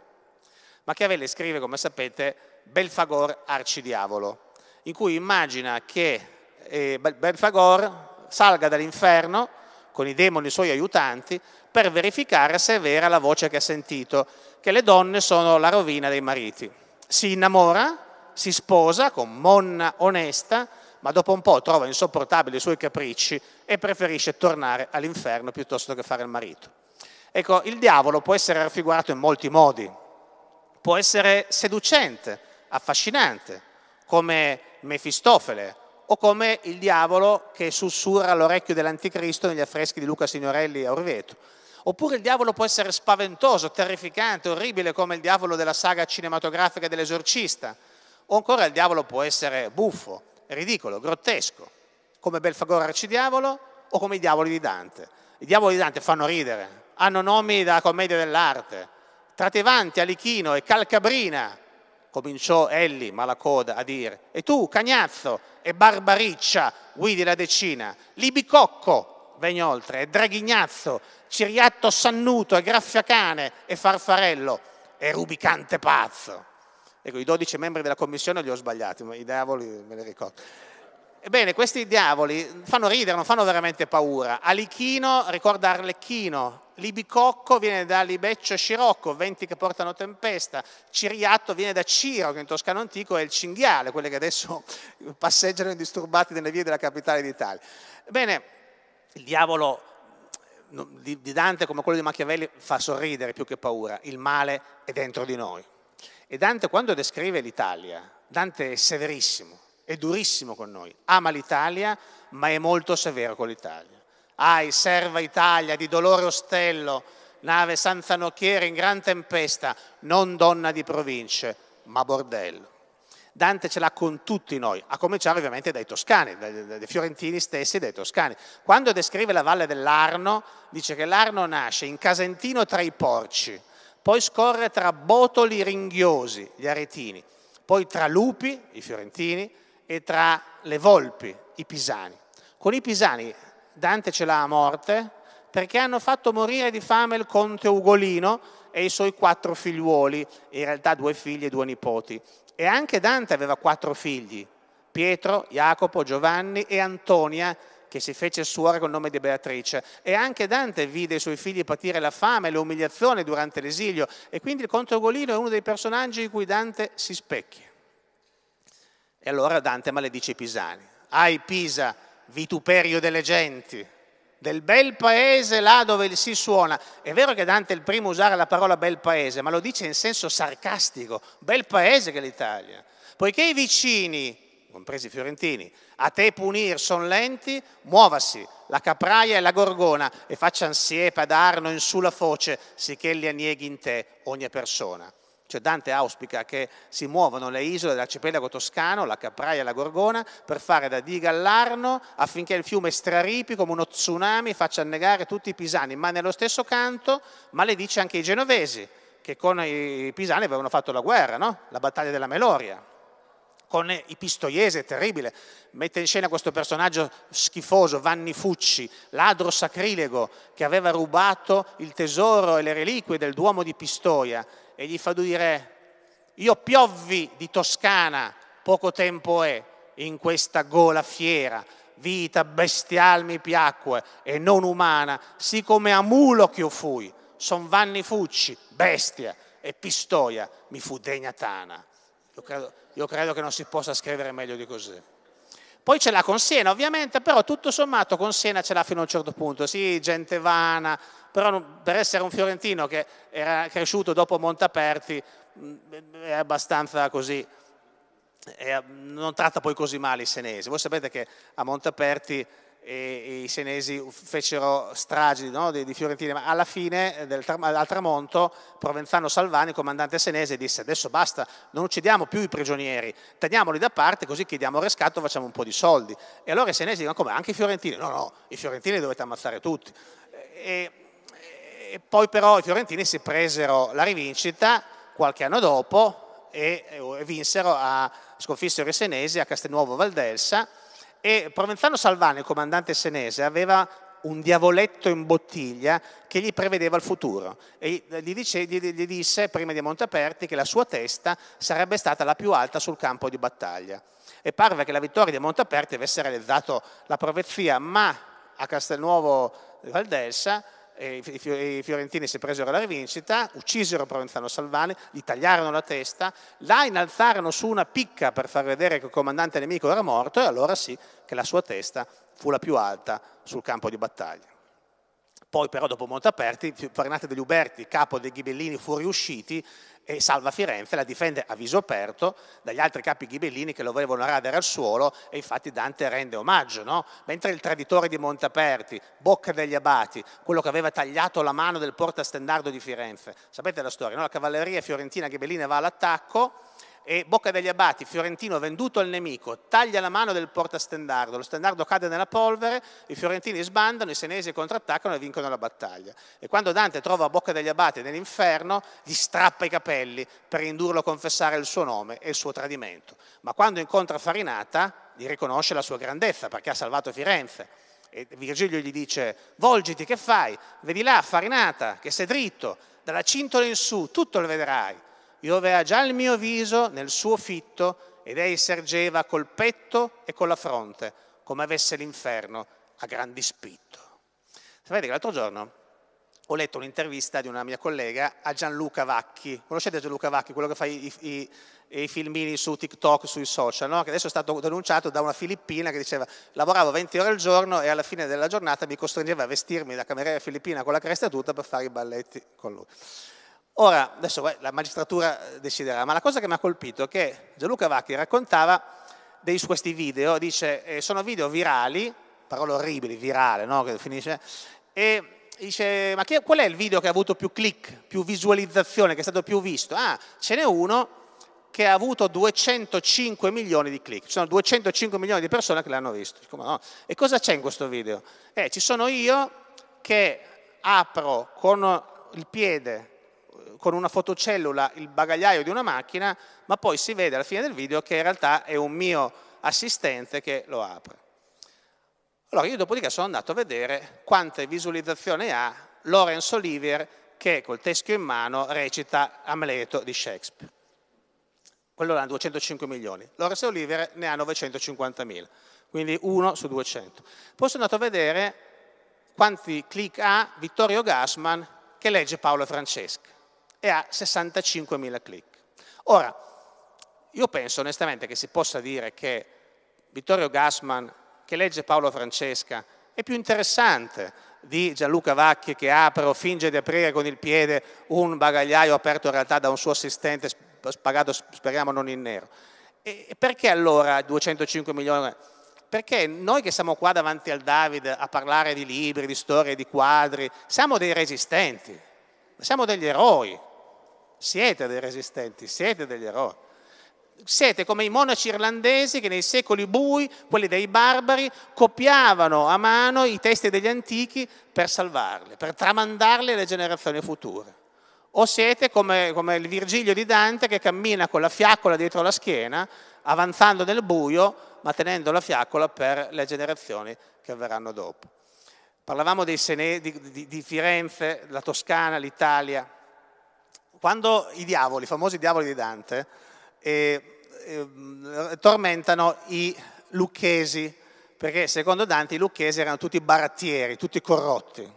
Machiavelli scrive, come sapete, Belfagor arcidiavolo, in cui immagina che eh, Belfagor salga dall'inferno con i demoni suoi aiutanti per verificare se è vera la voce che ha sentito, che le donne sono la rovina dei mariti. Si innamora, si sposa con Monna onesta, ma dopo un po' trova insopportabili i suoi capricci e preferisce tornare all'inferno piuttosto che fare il marito. Ecco, il diavolo può essere raffigurato in molti modi, può essere seducente, affascinante, come Mefistofele o come il diavolo che sussurra all'orecchio dell'anticristo negli affreschi di Luca Signorelli a Orvieto. Oppure il diavolo può essere spaventoso, terrificante, orribile come il diavolo della saga cinematografica dell'esorcista. O ancora il diavolo può essere buffo, ridicolo, grottesco, come Belfagor Arcidiavolo o come i diavoli di Dante. I diavoli di Dante fanno ridere, hanno nomi da commedia dell'arte. Tratevanti, Alichino e Calcabrina, cominciò Elli Malacoda a dire, e tu, cagnazzo e barbariccia, guidi la decina, Libicocco, ven oltre, e Draghignazzo, Ciriatto Sannuto e Graffiacane e Farfarello, e Rubicante Pazzo. Ecco, i 12 membri della commissione li ho sbagliati, ma i diavoli me li ricordo. Ebbene, questi diavoli fanno ridere, non fanno veramente paura. Alichino ricorda Arlecchino, Libicocco viene da Libeccio e Scirocco, venti che portano tempesta, Ciriatto viene da Ciro, che in toscano antico è il cinghiale, quelli che adesso passeggiano indisturbati nelle vie della capitale d'Italia. Ebbene, il diavolo di Dante, come quello di Machiavelli, fa sorridere più che paura, il male è dentro di noi. E Dante quando descrive l'Italia, Dante è severissimo, è durissimo con noi, ama l'Italia ma è molto severo con l'Italia. Ai, serva Italia di dolore ostello, nave senza nocchiere in gran tempesta, non donna di province, ma bordello. Dante ce l'ha con tutti noi, a cominciare ovviamente dai toscani, dai, dai fiorentini stessi e dai toscani. Quando descrive la valle dell'Arno, dice che l'Arno nasce in Casentino tra i porci, poi scorre tra Botoli Ringhiosi, gli aretini, poi tra Lupi, i fiorentini, e tra le Volpi, i pisani. Con i pisani Dante ce l'ha a morte perché hanno fatto morire di fame il conte Ugolino e i suoi quattro figliuoli, in realtà due figli e due nipoti. E anche Dante aveva quattro figli, Pietro, Jacopo, Giovanni e Antonia, che si fece suora col nome di Beatrice. E anche Dante vide i suoi figli patire la fame e l'umiliazione durante l'esilio. E quindi il conte Ugolino è uno dei personaggi in cui Dante si specchia. E allora Dante maledice i pisani. Ai Pisa, vituperio delle genti, del bel paese là dove si suona. È vero che Dante è il primo a usare la parola bel paese, ma lo dice in senso sarcastico, bel paese che è l'Italia. Poiché i vicini compresi i fiorentini, a te punir son lenti, muovasi la capraia e la gorgona e faccian siepe ad Arno in su la foce, sicché li anneghi in te ogni persona. Cioè Dante auspica che si muovano le isole dell'arcipelago toscano, la Capraia e la Gorgona, per fare da diga all'Arno affinché il fiume straripi come uno tsunami faccia annegare tutti i pisani, ma nello stesso canto maledice anche i genovesi, che con i pisani avevano fatto la guerra, no? la battaglia della Meloria con i è terribile, mette in scena questo personaggio schifoso, Vanni Fucci, ladro sacrilego che aveva rubato il tesoro e le reliquie del Duomo di Pistoia e gli fa dire, io piovvi di Toscana, poco tempo è, in questa gola fiera, vita bestial mi piacque e non umana, siccome a mulo ch'io fui, son Vanni Fucci, bestia, e Pistoia mi fu degna tana. Io credo io credo che non si possa scrivere meglio di così. Poi ce l'ha con Siena, ovviamente, però tutto sommato con Siena ce l'ha fino a un certo punto. Sì, gente vana, però per essere un fiorentino che era cresciuto dopo Montaperti mm, è abbastanza così, è, non tratta poi così male i senesi. Voi sapete che a Montaperti e, i senesi fecero stragi no, di, di Fiorentine, ma alla fine, del, al tramonto, Provenzano Salvani, comandante senese, disse adesso basta, non uccidiamo più i prigionieri, teniamoli da parte così chiediamo rescatto, facciamo un po' di soldi. E allora i senesi dicono come, anche i fiorentini? No, no, i fiorentini dovete ammazzare tutti. E, e poi però i fiorentini si presero la rivincita qualche anno dopo e, e vinsero, a, sconfissero i senesi a Castelnuovo Valdelsa e Provenzano Salvani, il comandante senese, aveva un diavoletto in bottiglia che gli prevedeva il futuro e gli, dice, gli, gli disse prima di Montaperti che la sua testa sarebbe stata la più alta sul campo di battaglia e parve che la vittoria di Montaperti avesse realizzato la profezia ma a Castelnuovo Valdelsa i fiorentini si presero la rivincita, uccisero Provenzano Salvani, gli tagliarono la testa, la innalzarono su una picca per far vedere che il comandante nemico era morto e allora sì che la sua testa fu la più alta sul campo di battaglia. Poi però dopo Montaperti, Farinate degli Uberti, capo dei ghibellini fuoriusciti, e salva Firenze, la difende a viso aperto dagli altri capi ghibellini che lo volevano radere al suolo e infatti Dante rende omaggio, no? mentre il traditore di Montaperti, Bocca degli Abati, quello che aveva tagliato la mano del portastendardo di Firenze, sapete la storia, no? la cavalleria fiorentina ghibellina va all'attacco, e Bocca degli Abati, Fiorentino venduto al nemico, taglia la mano del portastendardo, lo stendardo cade nella polvere, i fiorentini sbandano, i senesi contrattaccano e vincono la battaglia. E quando Dante trova Bocca degli Abati nell'inferno, gli strappa i capelli per indurlo a confessare il suo nome e il suo tradimento. Ma quando incontra Farinata, gli riconosce la sua grandezza perché ha salvato Firenze. E Virgilio gli dice, volgiti, che fai? Vedi là, Farinata, che sei dritto, dalla cintola in su, tutto lo vedrai io aveva già il mio viso nel suo fitto ed ei sergeva col petto e con la fronte, come avesse l'inferno a gran dispitto. Sapete che l'altro giorno ho letto un'intervista di una mia collega a Gianluca Vacchi. Conoscete Gianluca Vacchi, quello che fa i, i, i filmini su TikTok, sui social, no? che adesso è stato denunciato da una filippina che diceva lavoravo 20 ore al giorno e alla fine della giornata mi costringeva a vestirmi da cameriera filippina con la cresta tutta per fare i balletti con lui. Ora, adesso la magistratura deciderà, ma la cosa che mi ha colpito è che Gianluca Vacchi raccontava dei su questi video, dice, eh, sono video virali, parole orribili, virale, no? Che finisce, e dice, ma chi, qual è il video che ha avuto più click, più visualizzazione, che è stato più visto? Ah, ce n'è uno che ha avuto 205 milioni di click. Ci sono 205 milioni di persone che l'hanno visto. No? E cosa c'è in questo video? Eh, ci sono io che apro con il piede con una fotocellula il bagagliaio di una macchina, ma poi si vede alla fine del video che in realtà è un mio assistente che lo apre. Allora io dopodiché sono andato a vedere quante visualizzazioni ha Lawrence Olivier che col teschio in mano recita Amleto di Shakespeare. Quello ha 205 milioni, Lawrence Olivier ne ha 950 mila, quindi 1 su 200. Poi sono andato a vedere quanti click ha Vittorio Gassman che legge Paolo Francesca e ha 65.000 click. Ora, io penso onestamente che si possa dire che Vittorio Gassman, che legge Paolo Francesca, è più interessante di Gianluca Vacchi che apre o finge di aprire con il piede un bagagliaio aperto in realtà da un suo assistente pagato speriamo non in nero. E perché allora 205 milioni? Perché noi che siamo qua davanti al David a parlare di libri, di storie, di quadri, siamo dei resistenti, siamo degli eroi, siete dei resistenti, siete degli eroi. Siete come i monaci irlandesi che nei secoli bui, quelli dei barbari, copiavano a mano i testi degli antichi per salvarli, per tramandarli alle generazioni future. O siete come, come il Virgilio di Dante che cammina con la fiaccola dietro la schiena, avanzando nel buio, ma tenendo la fiaccola per le generazioni che verranno dopo. Parlavamo Sene, di, di, di Firenze, la Toscana, l'Italia, quando i diavoli, i famosi diavoli di Dante, eh, eh, tormentano i lucchesi, perché secondo Dante i lucchesi erano tutti barattieri, tutti corrotti.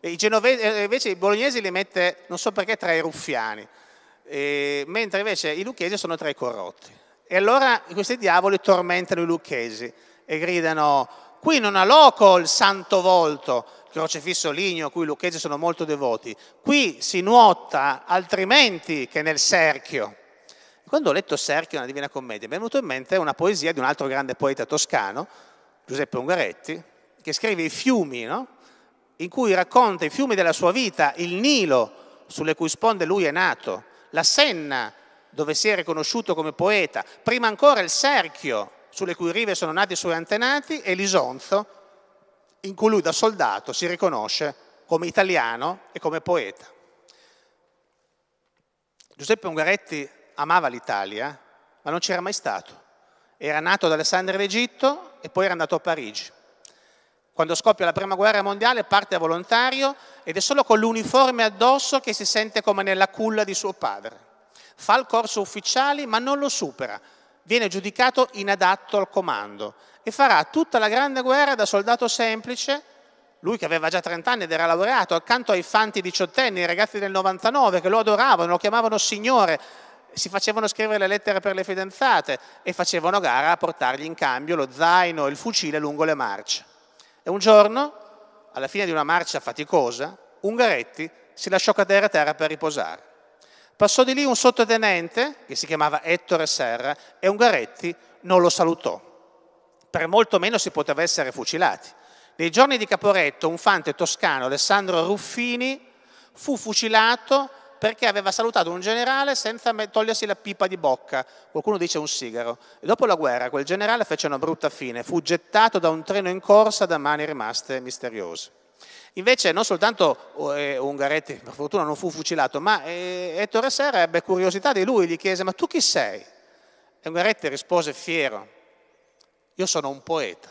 I genovesi, invece i bolognesi li mette, non so perché, tra i ruffiani, eh, mentre invece i lucchesi sono tra i corrotti. E allora questi diavoli tormentano i lucchesi e gridano, qui non ha loco il santo volto, crocefisso ligneo a cui i lucchesi sono molto devoti. Qui si nuota altrimenti che nel cerchio. Quando ho letto Serchio nella Divina Commedia mi è venuto in mente una poesia di un altro grande poeta toscano, Giuseppe Ungaretti, che scrive I fiumi, no? in cui racconta i fiumi della sua vita, il Nilo, sulle cui sponde lui è nato, la Senna, dove si è riconosciuto come poeta, prima ancora il Serchio, sulle cui rive sono nati i suoi antenati, e l'Isonzo, in cui lui da soldato si riconosce come italiano e come poeta. Giuseppe Ungaretti amava l'Italia, ma non c'era mai stato. Era nato ad Alessandria d'Egitto e poi era andato a Parigi. Quando scoppia la prima guerra mondiale parte a volontario ed è solo con l'uniforme addosso che si sente come nella culla di suo padre. Fa il corso ufficiali ma non lo supera, viene giudicato inadatto al comando e farà tutta la grande guerra da soldato semplice, lui che aveva già 30 anni ed era laureato, accanto ai fanti diciottenni, i ragazzi del 99 che lo adoravano, lo chiamavano signore, si facevano scrivere le lettere per le fidanzate e facevano gara a portargli in cambio lo zaino e il fucile lungo le marce. E un giorno, alla fine di una marcia faticosa, Ungaretti si lasciò cadere a terra per riposare. Passò di lì un sottotenente, che si chiamava Ettore Serra, e Ungaretti non lo salutò per molto meno si poteva essere fucilati. Nei giorni di Caporetto un fante toscano, Alessandro Ruffini, fu fucilato perché aveva salutato un generale senza togliersi la pipa di bocca, qualcuno dice un sigaro. E dopo la guerra quel generale fece una brutta fine, fu gettato da un treno in corsa da mani rimaste misteriose. Invece non soltanto eh, Ungaretti, per fortuna non fu fucilato, ma eh, Ettore Serra ebbe curiosità di lui, gli chiese ma tu chi sei? E Ungaretti rispose fiero, io sono un poeta.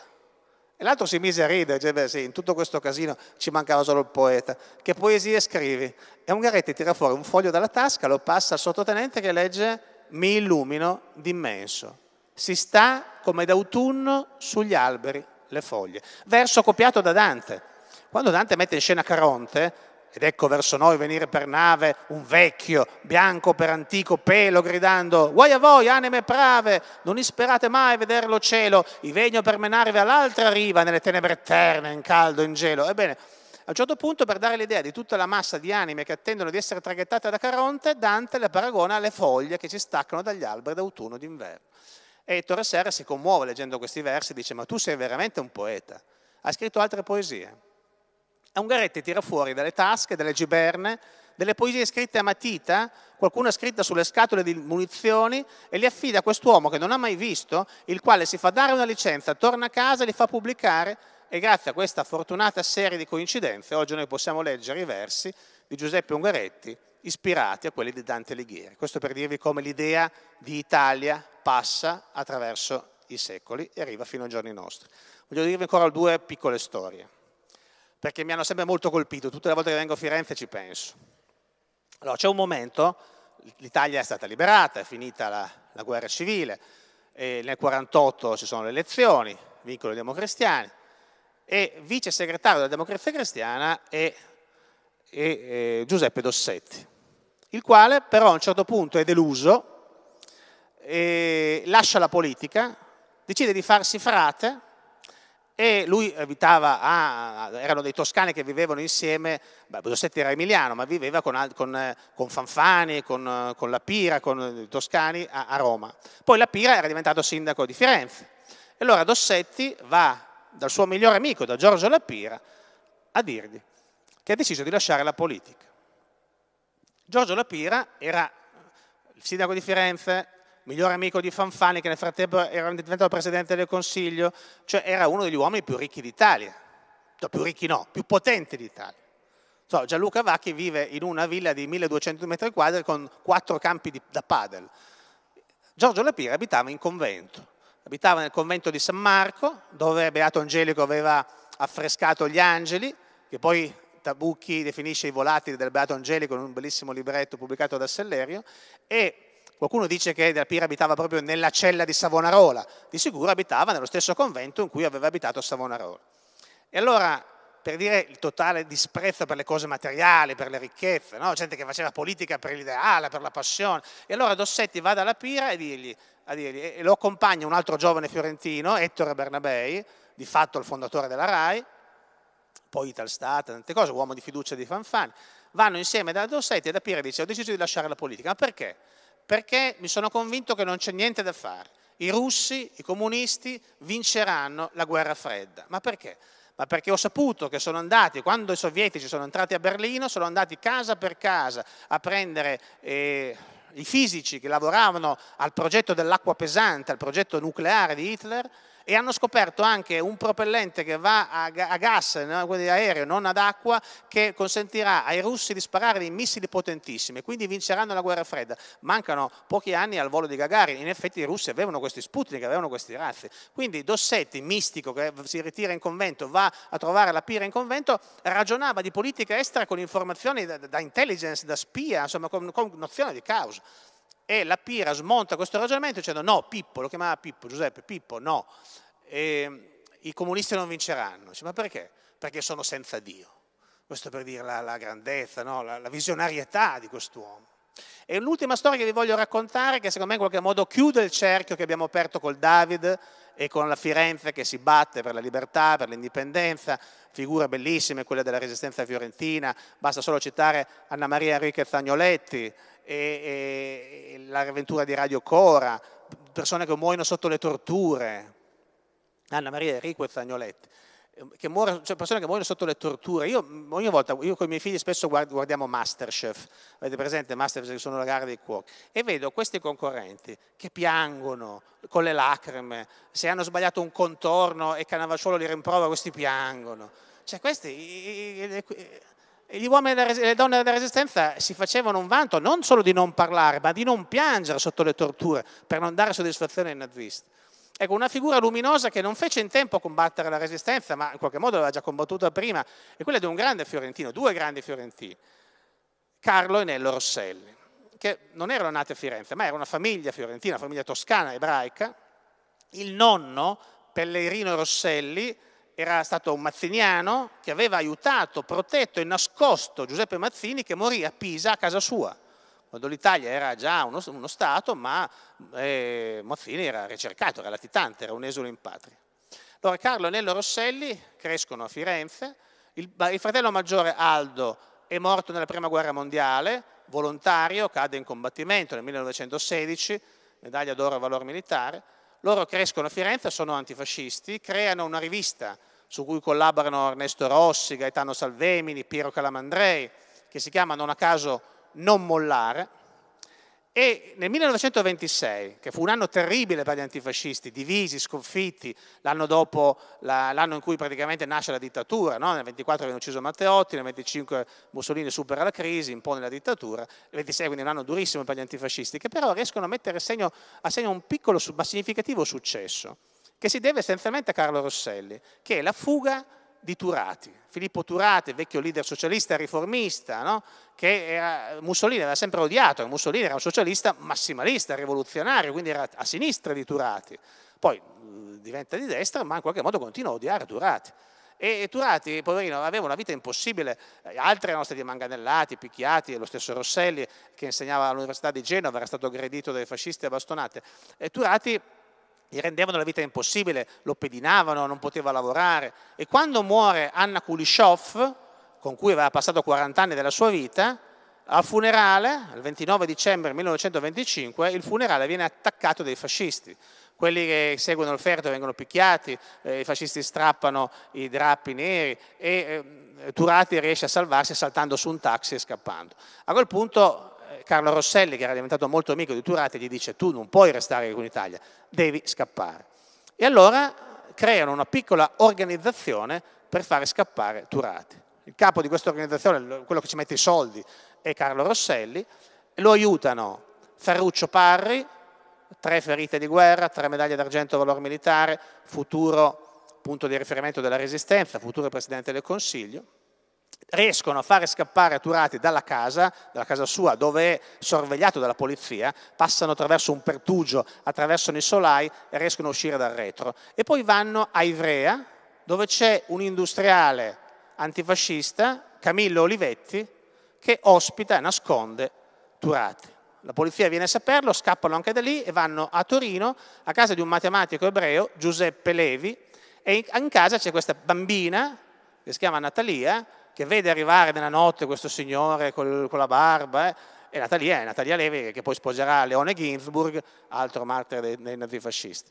E l'altro si mise a ridere, dice, cioè, beh sì, in tutto questo casino ci mancava solo il poeta. Che poesie scrivi? E Ungaretti tira fuori un foglio dalla tasca, lo passa al sottotenente che legge Mi illumino d'immenso. Si sta come d'autunno sugli alberi le foglie. Verso copiato da Dante. Quando Dante mette in scena Caronte, ed ecco verso noi venire per nave un vecchio, bianco per antico pelo, gridando «Guai a voi, anime prave! Non isperate mai veder lo cielo, i vegno per menarvi all'altra riva, nelle tenebre eterne, in caldo, in gelo». Ebbene, a un certo punto, per dare l'idea di tutta la massa di anime che attendono di essere traghettate da Caronte, Dante le paragona alle foglie che si staccano dagli alberi d'autunno e d'inverno. E Torre Serra si commuove leggendo questi versi e dice: Ma tu sei veramente un poeta. hai scritto altre poesie. Ungaretti tira fuori dalle tasche, dalle giberne, delle poesie scritte a matita, qualcuna scritta sulle scatole di munizioni, e li affida a quest'uomo che non ha mai visto, il quale si fa dare una licenza, torna a casa, e li fa pubblicare e grazie a questa fortunata serie di coincidenze oggi noi possiamo leggere i versi di Giuseppe Ungaretti ispirati a quelli di Dante Alighieri. Questo per dirvi come l'idea di Italia passa attraverso i secoli e arriva fino ai giorni nostri. Voglio dirvi ancora due piccole storie perché mi hanno sempre molto colpito, tutte le volte che vengo a Firenze ci penso. Allora, c'è un momento, l'Italia è stata liberata, è finita la, la guerra civile, nel 1948 ci sono le elezioni, vincono i democristiani, e vice segretario della democrazia cristiana è, è, è Giuseppe Dossetti, il quale però a un certo punto è deluso, lascia la politica, decide di farsi frate e lui abitava, a, ah, erano dei toscani che vivevano insieme, Dossetti era emiliano, ma viveva con, con, con Fanfani, con, con, la Pira, con i toscani a, a, Roma. Poi la Pira era diventato sindaco di Firenze. E allora Dossetti va dal suo migliore amico, da Giorgio La Pira, a dirgli che ha deciso di lasciare la politica. Giorgio La Pira era il sindaco di Firenze, migliore amico di Fanfani, che nel frattempo era diventato presidente del Consiglio, cioè era uno degli uomini più ricchi d'Italia, no, cioè, più ricchi no, più potenti d'Italia. So, Gianluca Vacchi vive in una villa di 1200 metri quadri con quattro campi di, da padel. Giorgio Lapira abitava in convento, abitava nel convento di San Marco, dove Beato Angelico aveva affrescato gli angeli, che poi Tabucchi definisce i volatili del Beato Angelico in un bellissimo libretto pubblicato da Sellerio, e Qualcuno dice che Del Pira abitava proprio nella cella di Savonarola, di sicuro abitava nello stesso convento in cui aveva abitato Savonarola. E allora, per dire il totale disprezzo per le cose materiali, per le ricchezze, no? gente che faceva politica per l'ideale, per la passione, e allora Dossetti va dalla Pira e, dirgli, dirgli, e lo accompagna un altro giovane fiorentino, Ettore Bernabei, di fatto il fondatore della RAI, poi Italstat, tante cose, uomo di fiducia di Fanfani, vanno insieme da Dossetti e da Pira e dice ho deciso di lasciare la politica, ma perché? perché mi sono convinto che non c'è niente da fare. I russi, i comunisti vinceranno la guerra fredda. Ma perché? ma perché ho saputo che sono andati, quando i sovietici sono entrati a Berlino, sono andati casa per casa a prendere eh, i fisici che lavoravano al progetto dell'acqua pesante, al progetto nucleare di Hitler, e hanno scoperto anche un propellente che va a, a gas, quindi aereo, non ad acqua, che consentirà ai russi di sparare dei missili potentissimi, quindi vinceranno la guerra fredda. Mancano pochi anni al volo di Gagarin, in effetti i russi avevano questi Sputnik, avevano questi razzi. Quindi Dossetti, mistico che si ritira in convento, va a trovare la pira in convento, ragionava di politica estera con informazioni da, da intelligence, da spia, insomma con, con nozione di causa. E la Pira smonta questo ragionamento dicendo no, Pippo, lo chiamava Pippo, Giuseppe, Pippo, no, e, ehm, i comunisti non vinceranno. Dice, ma perché? Perché sono senza Dio. Questo per dire la, la grandezza, no? la, la visionarietà di quest'uomo. E l'ultima storia che vi voglio raccontare, che secondo me in qualche modo chiude il cerchio che abbiamo aperto col David e con la Firenze che si batte per la libertà, per l'indipendenza, figure bellissime, quelle della resistenza fiorentina, basta solo citare Anna Maria Enriquez Zagnoletti, e, e l'avventura di Radio Cora, persone che muoiono sotto le torture, Anna Maria Enriquez Agnoletti, ehm, che muore, cioè persone che muoiono sotto le torture. Io ogni volta, io con i miei figli spesso guard, guardiamo Masterchef, avete presente Masterchef che sono la gara dei cuochi, e vedo questi concorrenti che piangono con le lacrime, se hanno sbagliato un contorno e Cannavacciuolo li rimprovera, questi piangono. Cioè questi gli uomini e le donne della resistenza si facevano un vanto non solo di non parlare, ma di non piangere sotto le torture per non dare soddisfazione ai nazisti. Ecco, una figura luminosa che non fece in tempo a combattere la resistenza, ma in qualche modo l'aveva già combattuta prima, è quella di un grande fiorentino, due grandi fiorentini, Carlo e Nello Rosselli, che non erano nati a Firenze, ma era una famiglia fiorentina, una famiglia toscana, ebraica. Il nonno, Pellerino Rosselli, era stato un mazziniano che aveva aiutato, protetto e nascosto Giuseppe Mazzini che morì a Pisa a casa sua, quando l'Italia era già uno, uno Stato, ma eh, Mazzini era ricercato, era latitante, era un esulo in patria. Allora Carlo e Nello Rosselli crescono a Firenze, il, il fratello maggiore Aldo è morto nella Prima Guerra Mondiale, volontario, cade in combattimento nel 1916, medaglia d'oro a valor militare, loro crescono a Firenze, sono antifascisti, creano una rivista su cui collaborano Ernesto Rossi, Gaetano Salvemini, Piero Calamandrei, che si chiama non a caso Non Mollare, e nel 1926, che fu un anno terribile per gli antifascisti, divisi, sconfitti, l'anno dopo, la, l'anno in cui praticamente nasce la dittatura, no? nel 24 viene ucciso Matteotti, nel 25 Mussolini supera la crisi, impone la dittatura, il 26 quindi un anno durissimo per gli antifascisti, che però riescono a mettere segno, a segno un piccolo ma significativo successo, che si deve essenzialmente a Carlo Rosselli, che è la fuga di Turati, Filippo Turati, vecchio leader socialista riformista, no? che era, Mussolini aveva sempre odiato, Mussolini era un socialista massimalista, rivoluzionario, quindi era a sinistra di Turati. Poi diventa di destra, ma in qualche modo continua a odiare Turati. E Turati, poverino, aveva una vita impossibile, eh, altri erano stati manganellati, picchiati, lo stesso Rosselli che insegnava all'Università di Genova era stato aggredito dai fascisti a bastonate. E Turati gli rendevano la vita impossibile, lo pedinavano, non poteva lavorare. E quando muore Anna Kulishov, con cui aveva passato 40 anni della sua vita, al funerale, il 29 dicembre 1925, il funerale viene attaccato dai fascisti. Quelli che seguono il ferto vengono picchiati, eh, i fascisti strappano i drappi neri e eh, Turati riesce a salvarsi saltando su un taxi e scappando. A quel punto Carlo Rosselli, che era diventato molto amico di Turati, gli dice tu non puoi restare con Italia, devi scappare. E allora creano una piccola organizzazione per fare scappare Turati. Il capo di questa organizzazione, quello che ci mette i soldi, è Carlo Rosselli, lo aiutano Ferruccio Parri, tre ferite di guerra, tre medaglie d'argento valor militare, futuro punto di riferimento della resistenza, futuro Presidente del Consiglio, riescono a fare scappare Turati dalla casa, dalla casa sua, dove è sorvegliato dalla polizia, passano attraverso un pertugio, attraversano i solai e riescono a uscire dal retro. E poi vanno a Ivrea, dove c'è un industriale antifascista, Camillo Olivetti, che ospita e nasconde Turati. La polizia viene a saperlo, scappano anche da lì e vanno a Torino a casa di un matematico ebreo, Giuseppe Levi, e in casa c'è questa bambina che si chiama Natalia, che vede arrivare nella notte questo signore col, con la barba, eh, è Natalia, è Natalia Levi che poi sposerà Leone Ginsburg, altro martire dei, dei nazifascisti,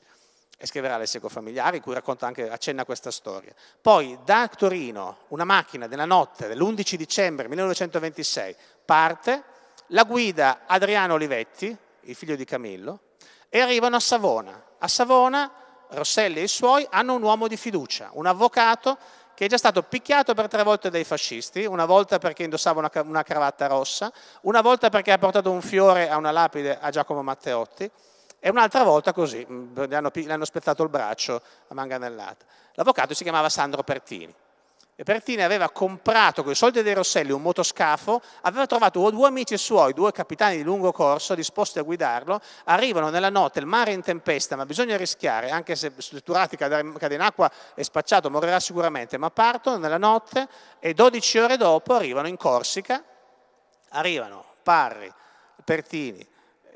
e scriverà le seco familiari, cui racconta anche, accenna questa storia. Poi da Torino una macchina della notte dell'11 dicembre 1926 parte, la guida Adriano Olivetti, il figlio di Camillo, e arrivano a Savona. A Savona Rosselli e i suoi hanno un uomo di fiducia, un avvocato che è già stato picchiato per tre volte dai fascisti, una volta perché indossava una, una cravatta rossa, una volta perché ha portato un fiore a una lapide a Giacomo Matteotti e un'altra volta così, mm, gli hanno, gli hanno, spezzato il braccio a manganellata. L'avvocato si chiamava Sandro Pertini. Pertini aveva comprato con i soldi dei Rosselli un motoscafo, aveva trovato due amici suoi, due capitani di lungo corso, disposti a guidarlo, arrivano nella notte, il mare è in tempesta, ma bisogna rischiare, anche se Turati cade in acqua e spacciato, morirà sicuramente, ma partono nella notte e 12 ore dopo arrivano in Corsica, arrivano Parri, Pertini,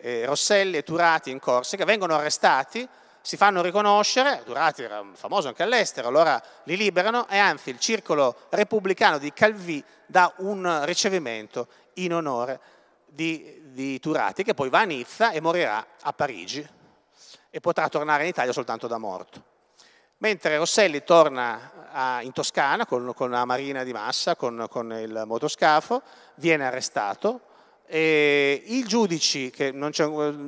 eh, Rosselli e Turati in Corsica, vengono arrestati, si fanno riconoscere, Durati era famoso anche all'estero, allora li liberano e anzi il circolo repubblicano di Calvi dà un ricevimento in onore di, di Turati che poi va a Nizza e morirà a Parigi e potrà tornare in Italia soltanto da morto. Mentre Rosselli torna a, in Toscana con, con, la marina di massa, con, con il motoscafo, viene arrestato, e I giudici che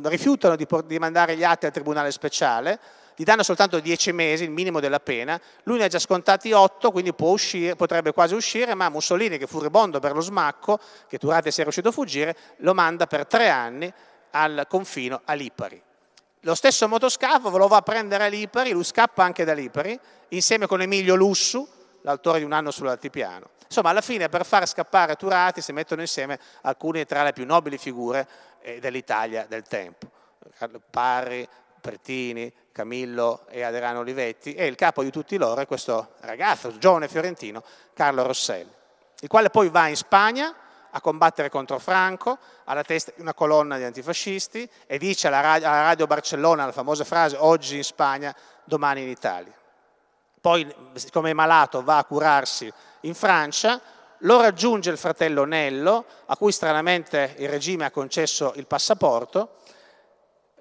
rifiutano di, di mandare gli atti al Tribunale speciale, gli danno soltanto 10 mesi, il minimo della pena, lui ne ha già scontati 8, quindi uscire, potrebbe quasi uscire, ma Mussolini, che furibondo per lo smacco, che durante si è riuscito a fuggire, lo manda per tre anni al confino a Lipari. Lo stesso motoscafo lo va a prendere a Lipari, lui scappa anche da Lipari, insieme con Emilio Lussu, l'autore di un anno sull'altipiano. Insomma, alla fine per far scappare Turati si mettono insieme alcune tra le più nobili figure eh, dell'Italia del tempo. Parri, Pertini, Camillo e Aderano Olivetti e il capo di tutti loro è questo ragazzo, giovane fiorentino, Carlo Rosselli, il quale poi va in Spagna a combattere contro Franco, alla testa di una colonna di antifascisti e dice alla radio Barcellona la famosa frase oggi in Spagna, domani in Italia poi siccome è malato va a curarsi in Francia, lo raggiunge il fratello Nello, a cui stranamente il regime ha concesso il passaporto,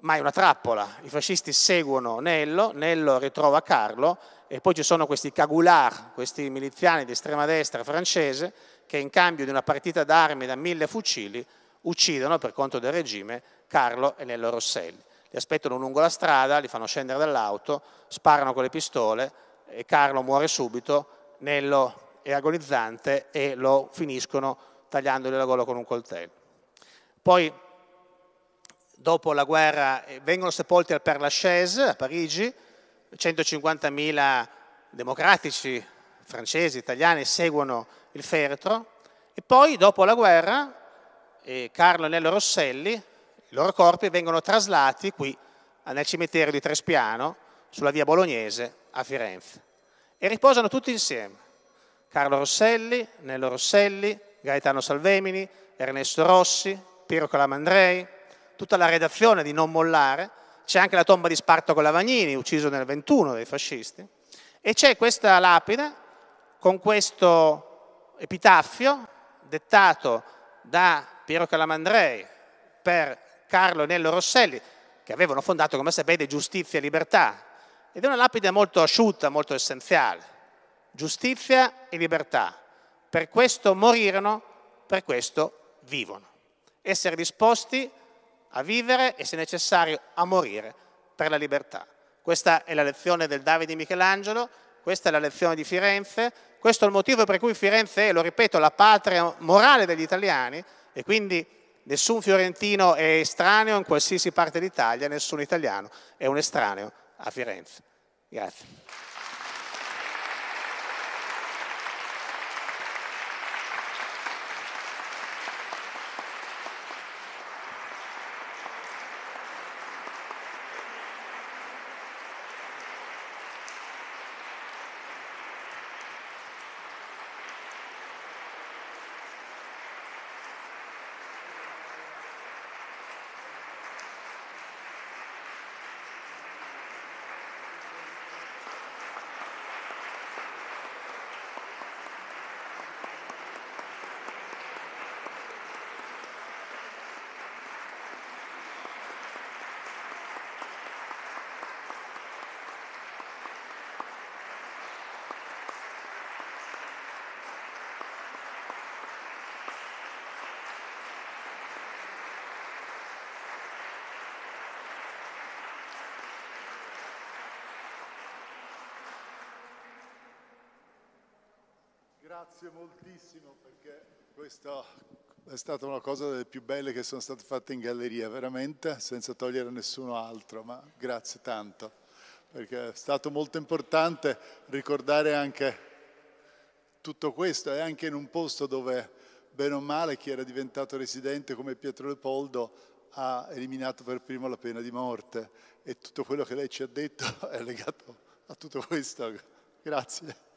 ma è una trappola, i fascisti seguono Nello, Nello ritrova Carlo e poi ci sono questi cagoulard, questi miliziani di estrema destra francese che in cambio di una partita d'armi da mille fucili uccidono per conto del regime Carlo e Nello Rosselli. Li aspettano lungo la strada, li fanno scendere dall'auto, sparano con le pistole, e Carlo muore subito, Nello è agonizzante e lo finiscono tagliandogli la gola con un coltello. Poi, dopo la guerra, eh, vengono sepolti al Père Lachaise a Parigi, 150.000 democratici francesi, italiani seguono il feretro e poi, dopo la guerra, eh, Carlo e Nello Rosselli, i loro corpi vengono traslati qui nel cimitero di Trespiano, sulla via Bolognese a Firenze. E riposano tutti insieme. Carlo Rosselli, Nello Rosselli, Gaetano Salvemini, Ernesto Rossi, Piero Calamandrei, tutta la redazione di Non Mollare, c'è anche la tomba di Spartaco Lavagnini, ucciso nel 21 dai fascisti, e c'è questa lapide con questo epitaffio dettato da Piero Calamandrei per Carlo e Nello Rosselli, che avevano fondato, come sapete, Giustizia e Libertà, ed è una lapide molto asciutta, molto essenziale. Giustizia e libertà. Per questo morirono, per questo vivono. Essere disposti a vivere e, se necessario, a morire per la libertà. Questa è la lezione del Davide Michelangelo, questa è la lezione di Firenze, questo è il motivo per cui Firenze è, lo ripeto, la patria morale degli italiani e quindi nessun fiorentino è estraneo in qualsiasi parte d'Italia, nessun italiano è un estraneo a Firenze. Grazie. ringrazio moltissimo perché questa è stata una cosa delle più belle che sono state fatte in galleria, veramente, senza togliere a nessuno altro, ma grazie tanto, perché è stato molto importante ricordare anche tutto questo e anche in un posto dove, bene o male, chi era diventato residente come Pietro Leopoldo ha eliminato per primo la pena di morte e tutto quello che lei ci ha detto è legato a tutto questo. Grazie.